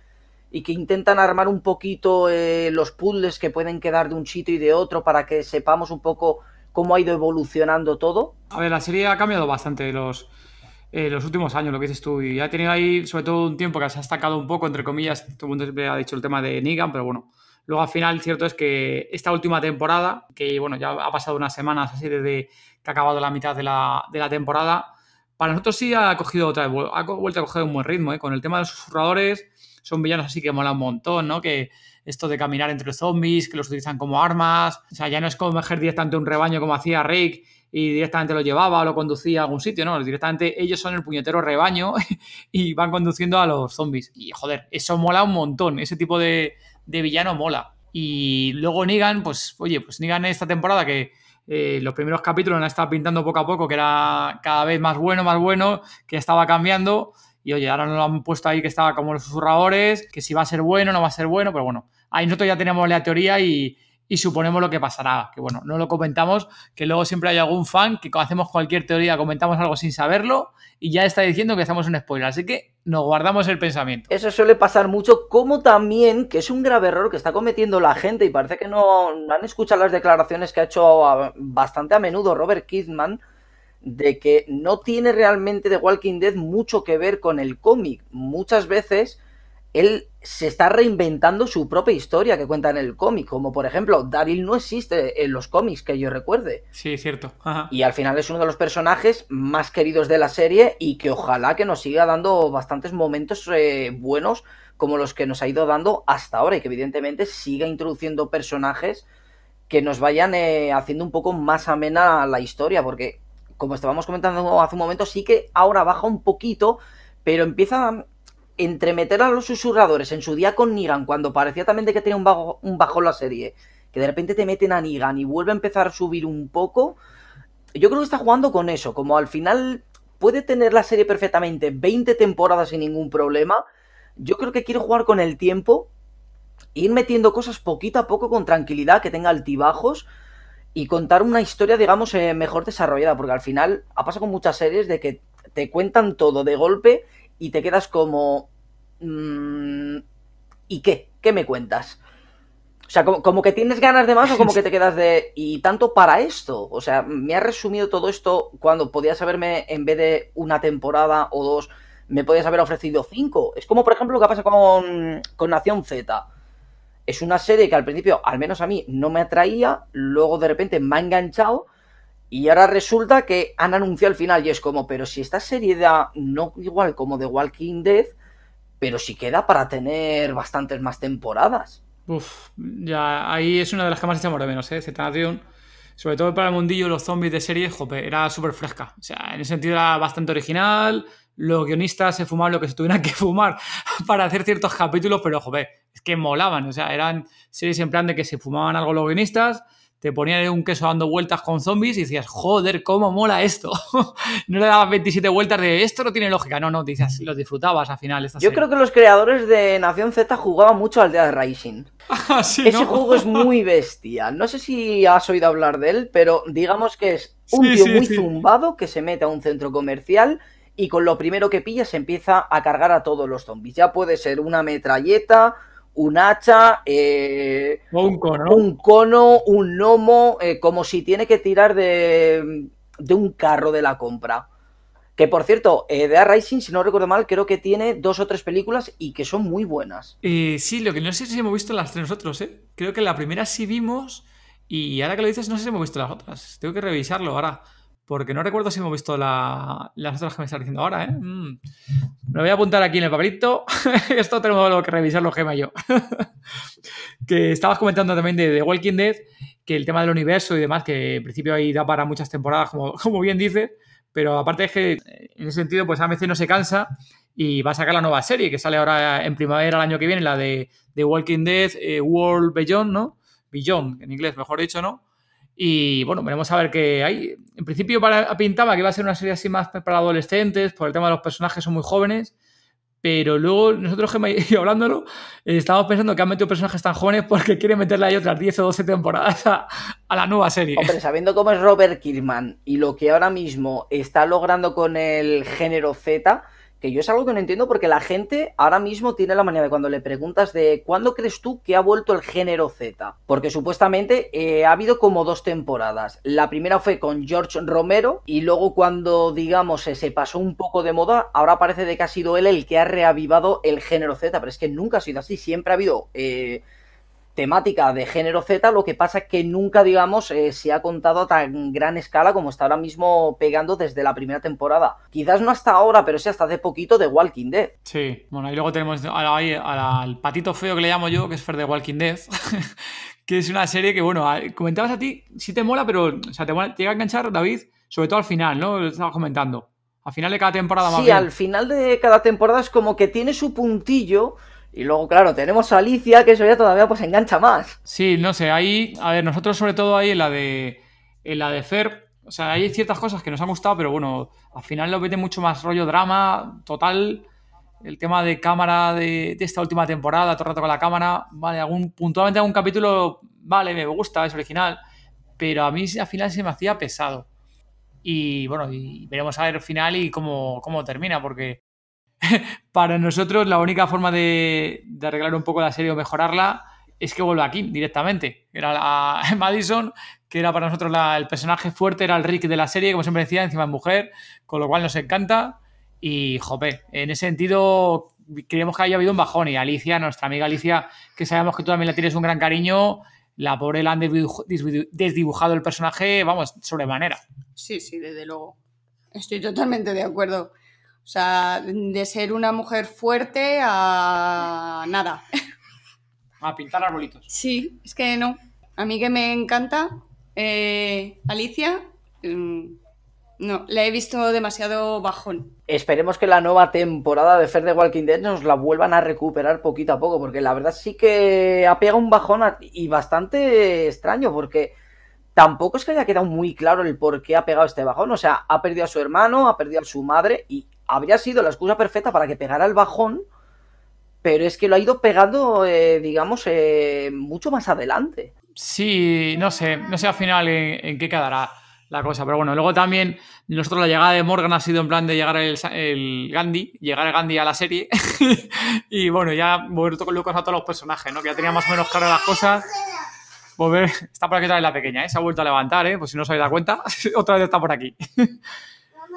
y que intentan armar un poquito eh, los puzzles que pueden quedar de un chito y de otro para que sepamos un poco cómo ha ido evolucionando todo. A ver, la serie ha cambiado bastante los, eh, los últimos años, lo que dices tú, y ha tenido ahí sobre todo un tiempo que se ha destacado un poco, entre comillas, todo el mundo siempre ha dicho el tema de Negan, pero bueno. Luego al final, cierto es que esta última temporada, que bueno, ya ha pasado unas semanas así desde que ha acabado la mitad de la, de la temporada, para nosotros sí ha cogido otra ha vuelto a coger un buen ritmo, eh, con el tema de los susurradores, son villanos así que mola un montón, ¿no? Que esto de caminar entre zombies, que los utilizan como armas, o sea, ya no es como mejer directamente un rebaño como hacía Rick y directamente lo llevaba o lo conducía a algún sitio, ¿no? Pues directamente ellos son el puñetero rebaño (laughs) y van conduciendo a los zombies. Y joder, eso mola un montón, ese tipo de, villano mola. Y luego Negan, pues oye, pues Negan esta temporada que eh, los primeros capítulos la estaba pintando poco a poco, que era cada vez más bueno, más bueno, que estaba cambiando. Y oye, ahora nos lo han puesto ahí que estaba como los susurradores, que si va a ser bueno, no va a ser bueno, pero bueno, ahí nosotros ya tenemos la teoría y, suponemos lo que pasará. Que bueno, no lo comentamos, que luego siempre hay algún fan que hacemos cualquier teoría, comentamos algo sin saberlo y ya está diciendo que estamos en spoiler. Así que nos guardamos el pensamiento. Eso suele pasar mucho, como también que es un grave error que está cometiendo la gente y parece que no, han escuchado las declaraciones que ha hecho bastante a menudo Robert Kidman de que no tiene realmente The Walking Dead mucho que ver con el cómic. Muchas veces él se está reinventando su propia historia que cuenta en el cómic, como por ejemplo, Daryl no existe en los cómics que yo recuerde. Sí, es cierto. Y al final es uno de los personajes más queridos de la serie y que ojalá que nos siga dando bastantes momentos eh, buenos como los que nos ha ido dando hasta ahora y que evidentemente siga introduciendo personajes que nos vayan eh, haciendo un poco más amena la historia, porque como estábamos comentando hace un momento, sí que ahora baja un poquito, pero empieza a entremeter a los susurradores en su día con Nigan, cuando parecía también de que tenía un, bajo, la serie, que de repente te meten a Nigan y vuelve a empezar a subir un poco. Yo creo que está jugando con eso, como al final puede tener la serie perfectamente 20 temporadas sin ningún problema. Yo creo que quiere jugar con el tiempo, ir metiendo cosas poquito a poco con tranquilidad, que tenga altibajos y contar una historia, digamos, eh, mejor desarrollada, porque al final ha pasado con muchas series de que te cuentan todo de golpe y te quedas como... Mm, ¿Y qué? ¿Qué me cuentas? O sea, como, que tienes ganas de más o como que te quedas de... Y tanto para esto. O sea, me ha resumido todo esto cuando podías haberme, en vez de una temporada o dos, me podías haber ofrecido cinco. Es como, por ejemplo, lo que pasa con, con Nación Z es una serie que al principio, al menos a mí, no me atraía, luego de repente me ha enganchado y ahora resulta que han anunciado el final y es como, pero si esta serie da no igual como The Walking Dead, pero si queda para tener bastantes más temporadas. Uf, ya ahí es una de las que más echamos de menos, ¿eh? Z-Nation, sobre todo para el mundillo los zombies de serie, jope, era súper fresca. O sea, en ese sentido era bastante original, los guionistas se fumaban lo que se tuvieran que fumar (laughs) para hacer ciertos capítulos, pero joder, es que molaban, o sea, eran series en plan de que se fumaban algo los guionistas, te ponían un queso dando vueltas con zombies y decías, joder, cómo mola esto. (laughs) no le dabas 27 vueltas de esto no tiene lógica. No, no, te decías, los disfrutabas al final. Yo creo que los creadores de Nación Z jugaban mucho al de Rising. (laughs) Ah, Ese juego es muy bestia. No sé si has oído hablar de él, pero digamos que es un tío muy zumbado que se mete a un centro comercial y con lo primero que pilla se empieza a cargar a todos los zombies. Ya puede ser una metralleta, un hacha, eh, un, cono. un gnomo, eh, como si tiene que tirar de, un carro de la compra. Que por cierto, eh, de The Rising, si no recuerdo mal, creo que tiene dos o tres películas y que son muy buenas. sí, lo que no sé si hemos visto las tres nosotros, Creo que la primera sí vimos y ahora que lo dices no sé si hemos visto las otras. Tengo que revisarlo ahora porque no recuerdo si hemos visto la, las otras que me están diciendo ahora, ¿eh? Mm. Me voy a apuntar aquí en el papelito. (laughs) Esto tenemos que revisar Gemma Gema yo. (laughs) que estabas comentando también de, The Walking Dead, que el tema del universo y demás, que en principio ahí da para muchas temporadas, como, (laughs) bien dices, pero aparte es que en ese sentido, pues a veces no se cansa y va a sacar la nueva serie que sale ahora en primavera el año que viene, la de, The Walking Dead, eh, World Beyond, ¿no? Beyond, en inglés, mejor dicho, ¿no? Y bueno, veremos a ver qué hay. En principio para, pintaba que iba a ser una serie así más para adolescentes, por el tema de los personajes son muy jóvenes. Pero luego nosotros, que y (laughs) hablándolo, estábamos pensando que han metido personajes tan jóvenes porque quieren meterle ahí otras 10 o 12 temporadas a, a, la nueva serie. Hombre, (laughs) sabiendo cómo es Robert Kirkman y lo que ahora mismo está logrando con el género Z, que yo es algo que no entiendo porque la gente ahora mismo tiene la manía de cuando le preguntas de cuándo crees tú que ha vuelto el género Z, porque supuestamente eh, ha habido como dos temporadas. La primera fue con George Romero y luego cuando digamos se pasó un poco de moda, ahora parece de que ha sido él el que ha reavivado el género Z, pero es que nunca ha sido así, siempre ha habido... Eh, temática de género Z, lo que pasa es que nunca, digamos, eh, se ha contado a tan gran escala como está ahora mismo pegando desde la primera temporada. Quizás no hasta ahora, pero sí hasta hace poquito de Walking Dead. Sí, bueno, y luego tenemos al patito feo que le llamo yo, que es Fer de Walking Dead. (laughs) que es una serie que, bueno, comentabas a ti, sí te mola, pero o sea, te, llega a enganchar, David, sobre todo al final, ¿no? Lo estabas comentando. Al final de cada temporada más. Sí, al final de cada temporada es como que tiene su puntillo y luego, claro, tenemos a Alicia, que eso ya todavía pues engancha más. Sí, no sé, ahí, a ver, nosotros sobre todo ahí en la de, la de Fer, o sea, hay ciertas cosas que nos han gustado, pero bueno, al final lo mete mucho más rollo drama total. El tema de cámara de, esta última temporada, todo el rato con la cámara, vale, algún, puntualmente algún capítulo, vale, me gusta, es original, pero a mí al final se me hacía pesado. Y bueno, veremos a ver final y cómo, cómo termina, porque (laughs) para nosotros la única forma de, arreglar un poco la serie o mejorarla es que vuelva aquí directamente. Era la (laughs) Madison, que era para nosotros el personaje fuerte, era el Rick de la serie, como siempre decía, encima es mujer, con lo cual nos encanta. Y, jope, en ese sentido, creemos que haya habido un bajón. Y Alicia, nuestra amiga Alicia, que sabemos que tú también la tienes un gran cariño, la pobre la han desdibujado el personaje, vamos, sobremanera. Sí, sí, desde luego. Estoy totalmente de acuerdo. O sea, de ser una mujer fuerte a nada. (laughs) A pintar arbolitos. Sí, es que no. A mí que me encanta, eh, Alicia, mm, no, la he visto demasiado bajón. Esperemos que la nueva temporada de Fer de Walking Dead nos la vuelvan a recuperar poquito a poco, porque la verdad sí que ha pegado un bajón y bastante extraño, porque tampoco es que haya quedado muy claro el por qué ha pegado este bajón. O sea, ha perdido a su hermano, ha perdido a su madre y habría sido la excusa perfecta para que pegara el bajón, pero es que lo ha ido pegando, eh, digamos, eh, mucho más adelante. Sí, no sé, no sé al final en, qué quedará la cosa, pero bueno, luego también nosotros la llegada de Morgan ha sido en plan de llegar el, Gandhi, llegar el Gandhi a la serie (laughs) y bueno, ya vuelto con Lucas a todos los personajes, ¿no? Que ya tenía más o menos claro las cosas. Volver, pues está por aquí otra vez la pequeña, ¿eh? Se ha vuelto a levantar, ¿eh? Pues si no os habéis dado cuenta, (laughs) otra vez está por aquí. (laughs)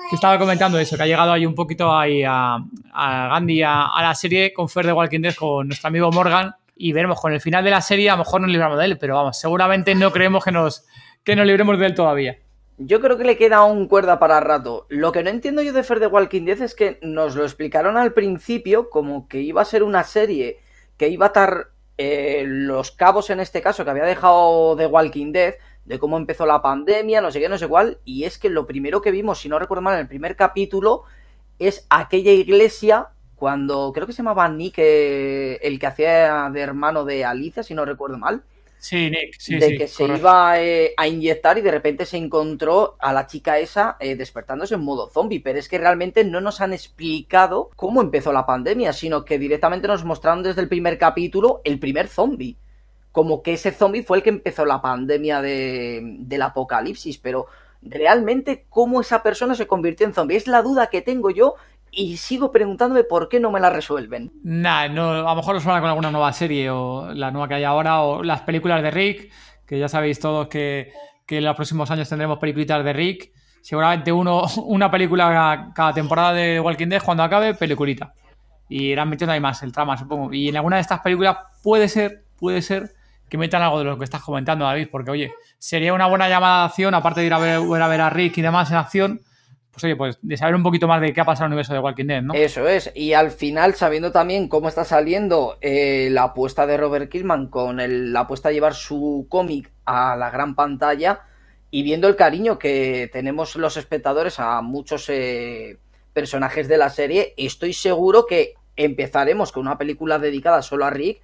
que estaba comentando eso, que ha llegado ahí un poquito ahí a, Gandhi a, la serie con Fer de Walking Dead, con nuestro amigo Morgan, y veremos con el final de la serie, a lo mejor nos libramos de él, pero vamos, seguramente no creemos que nos, que nos libremos de él todavía. Yo creo que le queda un cuerda para rato. Lo que no entiendo yo de Fer de Walking Dead es que nos lo explicaron al principio como que iba a ser una serie que iba a estar eh, los cabos en este caso que había dejado de Walking Dead, de cómo empezó la pandemia, no sé qué, no sé cuál, y es que lo primero que vimos, si no recuerdo mal, en el primer capítulo, es aquella iglesia cuando creo que se llamaba Nick, eh, el que hacía de hermano de Alicia, si no recuerdo mal. Sí, Nick, sí, De que se iba eh, a inyectar y de repente se encontró a la chica esa eh, despertándose en modo zombie. Pero es que realmente no nos han explicado cómo empezó la pandemia, sino que directamente nos mostraron desde el primer capítulo el primer zombie como que ese zombie fue el que empezó la pandemia del apocalipsis, pero realmente cómo esa persona se convirtió en zombie. Es la duda que tengo yo y sigo preguntándome por qué no me la resuelven. Nah, no, a lo mejor lo suena con alguna nueva serie o la nueva que hay ahora o las películas de Rick, que ya sabéis todos que, en los próximos años tendremos películas de Rick. Seguramente uno, (laughs) una película cada temporada de Walking Dead cuando acabe, peliculita. Y irán metiendo ahí más el trama, supongo. Y en alguna de estas películas puede ser, puede ser que metan algo de lo que estás comentando, David, porque oye, sería una buena llamada de acción, aparte de ir a ver, a, ver a Rick y demás en acción, pues oye, pues de saber un poquito más de qué ha pasado en el universo de Walking Dead, ¿no? Eso es, y al final, sabiendo también cómo está saliendo eh, la apuesta de Robert Kirkman con la apuesta de llevar su cómic a la gran pantalla y viendo el cariño que tenemos los espectadores a muchos eh, personajes de la serie, estoy seguro que empezaremos con una película dedicada solo a Rick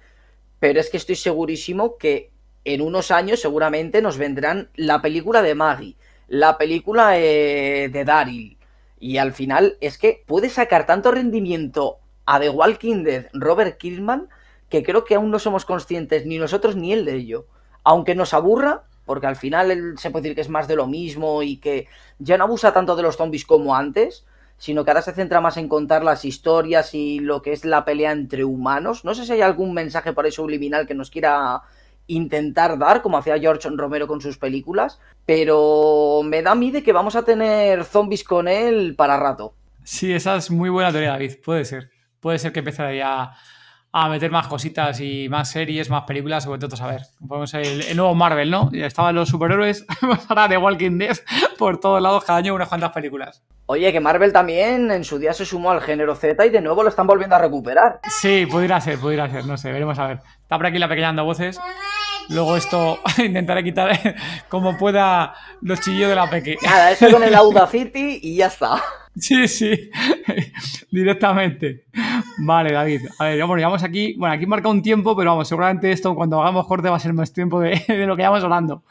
pero es que estoy segurísimo que en unos años seguramente nos vendrán la película de Maggie, la película eh, de Daryl. Y al final es que puede sacar tanto rendimiento a The Walking Dead Robert Killman. que creo que aún no somos conscientes ni nosotros ni él de ello. Aunque nos aburra, porque al final él se puede decir que es más de lo mismo y que ya no abusa tanto de los zombies como antes, sino que ahora se centra más en contar las historias y lo que es la pelea entre humanos. No sé si hay algún mensaje por ahí subliminal que nos quiera intentar dar, como hacía George Romero con sus películas, pero me da a mí de que vamos a tener zombies con él para rato. Sí, esa es muy buena teoría, David. Puede ser. Puede ser que empezaría. ya a meter más cositas y más series, más películas, sobre todo a ver. el, nuevo Marvel, ¿no? Ya Estaban los superhéroes, (laughs) pues ahora de Walking Dead, por todos lados, cada año unas cuantas películas. Oye, que Marvel también en su día se sumó al género Z y de nuevo lo están volviendo a recuperar. Sí, pudiera ser, pudiera ser, no sé, veremos a ver. Está por aquí la pequeña dando voces. Luego esto (laughs) intentaré quitar (laughs) como pueda los chillos de la pequeña Nada, eso con el Audacity y ya está. Sí, sí, directamente. Vale, David. A ver, bueno, llegamos aquí. Bueno, aquí marca un tiempo, pero vamos, seguramente esto cuando hagamos corte va a ser más tiempo (laughs) de, lo que llevamos hablando.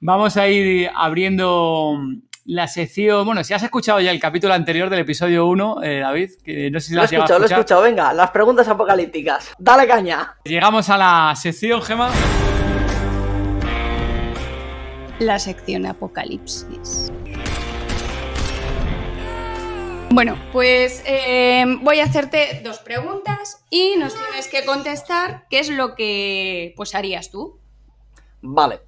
Vamos a ir abriendo la sección. Bueno, si has escuchado ya el capítulo anterior del episodio 1, eh, David, que no sé si lo, has escuchado. Lo he escuchado, venga, las preguntas apocalípticas. Dale caña. Llegamos a la sección, Gema. La sección apocalipsis. Bueno, pues eh, voy a hacerte dos preguntas y nos tienes que contestar qué es lo que pues harías tú. Vale.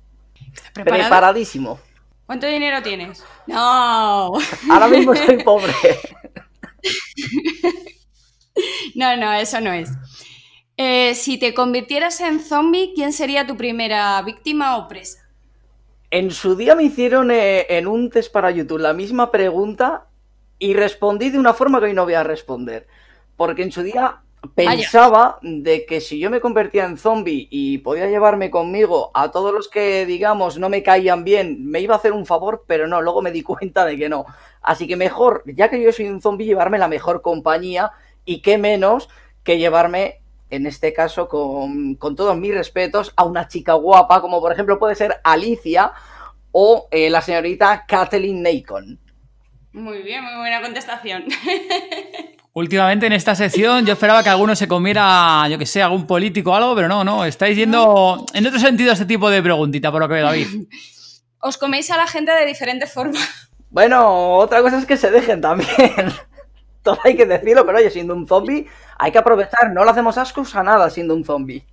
Preparadísimo. ¿Cuánto dinero tienes? No. (laughs) Ahora mismo estoy pobre. (laughs) no, no, eso no es. Eh, si te convirtieras en zombie, ¿quién sería tu primera víctima o presa? En su día me hicieron eh, en un test para YouTube la misma pregunta y respondí de una forma que hoy no voy a responder. Porque en su día pensaba de que si yo me convertía en zombie y podía llevarme conmigo a todos los que, digamos, no me caían bien, me iba a hacer un favor, pero no, luego me di cuenta de que no. Así que mejor, ya que yo soy un zombie, llevarme la mejor compañía y qué menos que llevarme, en este caso, con, todos mis respetos, a una chica guapa, como por ejemplo puede ser Alicia o eh, la señorita Kathleen Nacon. Muy bien, muy buena contestación. (laughs) Últimamente en esta sección yo esperaba que alguno se comiera, yo que sé, algún político o algo, pero no, no, estáis yendo en otro sentido a este tipo de preguntita, por lo que veo, David. (laughs) Os coméis a la gente de diferente formas Bueno, otra cosa es que se dejen también. (laughs) Todo hay que decirlo, pero oye, siendo un zombie hay que aprovechar, no le hacemos ascos a nada siendo un zombie.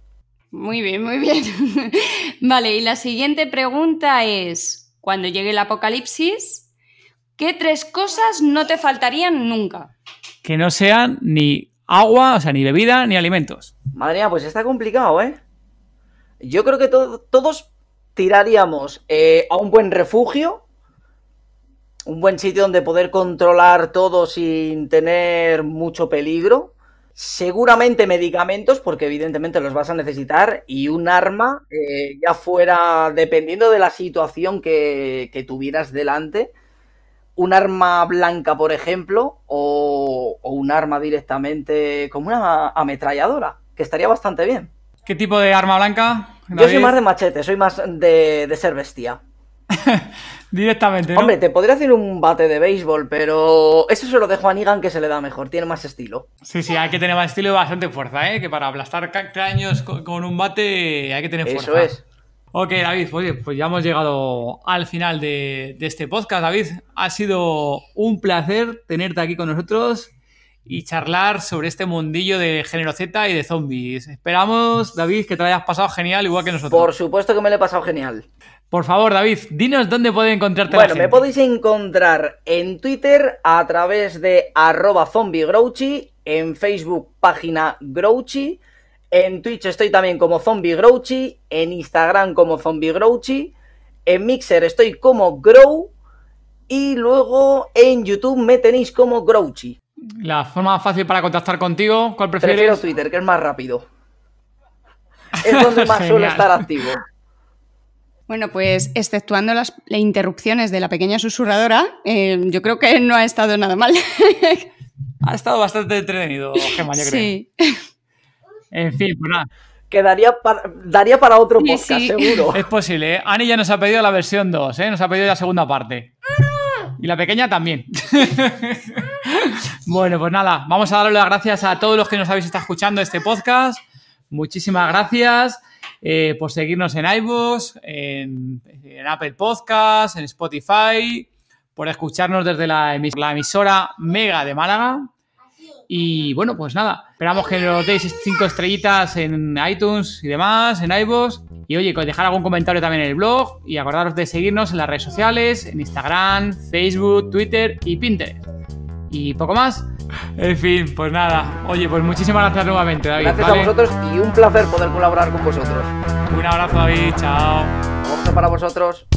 Muy bien, muy bien. vale, y la siguiente pregunta es, cuando llegue el apocalipsis, ¿Qué tres cosas no te faltarían nunca? Que no sean ni agua, o sea, ni bebida, ni alimentos. Madre mía, pues está complicado, ¿eh? Yo creo que todos tiraríamos eh, a un buen refugio, un buen sitio donde poder controlar todo sin tener mucho peligro. Seguramente medicamentos, porque evidentemente los vas a necesitar, y un arma, eh, ya fuera dependiendo de la situación que, que tuvieras delante, un arma blanca, por ejemplo, o, un arma directamente como una ametralladora, que estaría bastante bien. ¿Qué tipo de arma blanca? Yo soy más de machete, soy más de, ser bestia. (laughs) Directamente. Hombre, te podría hacer un bate de béisbol, pero eso se lo dejo a Negan que se le da mejor, tiene más estilo. Sí, sí, hay que tener más estilo y bastante fuerza, ¿eh? Que para aplastar cráneos con un bate hay que tener fuerza. Eso es. Ok, David, pues, pues ya hemos llegado al final de, este podcast, David. Ha sido un placer tenerte aquí con nosotros y charlar sobre este mundillo de género Z y de zombies. Esperamos, David, que te lo hayas pasado genial, igual que nosotros. Por supuesto que me lo he pasado genial. Por favor, David, dinos dónde puede encontrarte. Bueno, me podéis encontrar en Twitter a través de arroba en Facebook página Grouchy en Twitch estoy también como Zombie Grouchy, en Instagram como Zombie Grouchy, en Mixer estoy como Grow y luego en YouTube me tenéis como Grouchy. La forma más fácil para contactar contigo, ¿cuál prefieres? Prefiero Twitter, que es más rápido. Es donde más (laughs) suelo estar activo. Bueno, pues exceptuando las, interrupciones de la pequeña susurradora, eh, yo creo que no ha estado nada mal. (laughs) ha estado bastante entretenido, Gemma, yo creo. Sí. En fin, pues nada. Quedaría daría para, otro podcast, seguro. Es posible, ¿eh? Ani ya nos ha pedido la versión 2, ¿eh? Nos ha pedido la segunda parte. Y la pequeña también. (laughs) bueno, pues nada, vamos a darle las gracias a todos los que nos habéis estado escuchando este podcast. Muchísimas gracias eh, por seguirnos en iVoox, en, Apple Podcasts, en Spotify, por escucharnos desde la emisora Mega de Málaga. Y bueno, pues nada, esperamos que nos deis cinco estrellitas en iTunes y demás, en iVoox. Y oye, dejar algún comentario también en el blog y acordaros de seguirnos en las redes sociales, en Instagram, Facebook, Twitter y Pinterest. Y poco más. En fin, pues nada. Oye, pues muchísimas gracias nuevamente, David. Gracias a vosotros y un placer poder colaborar con vosotros. Un abrazo, David. Chao. Un abrazo para vosotros.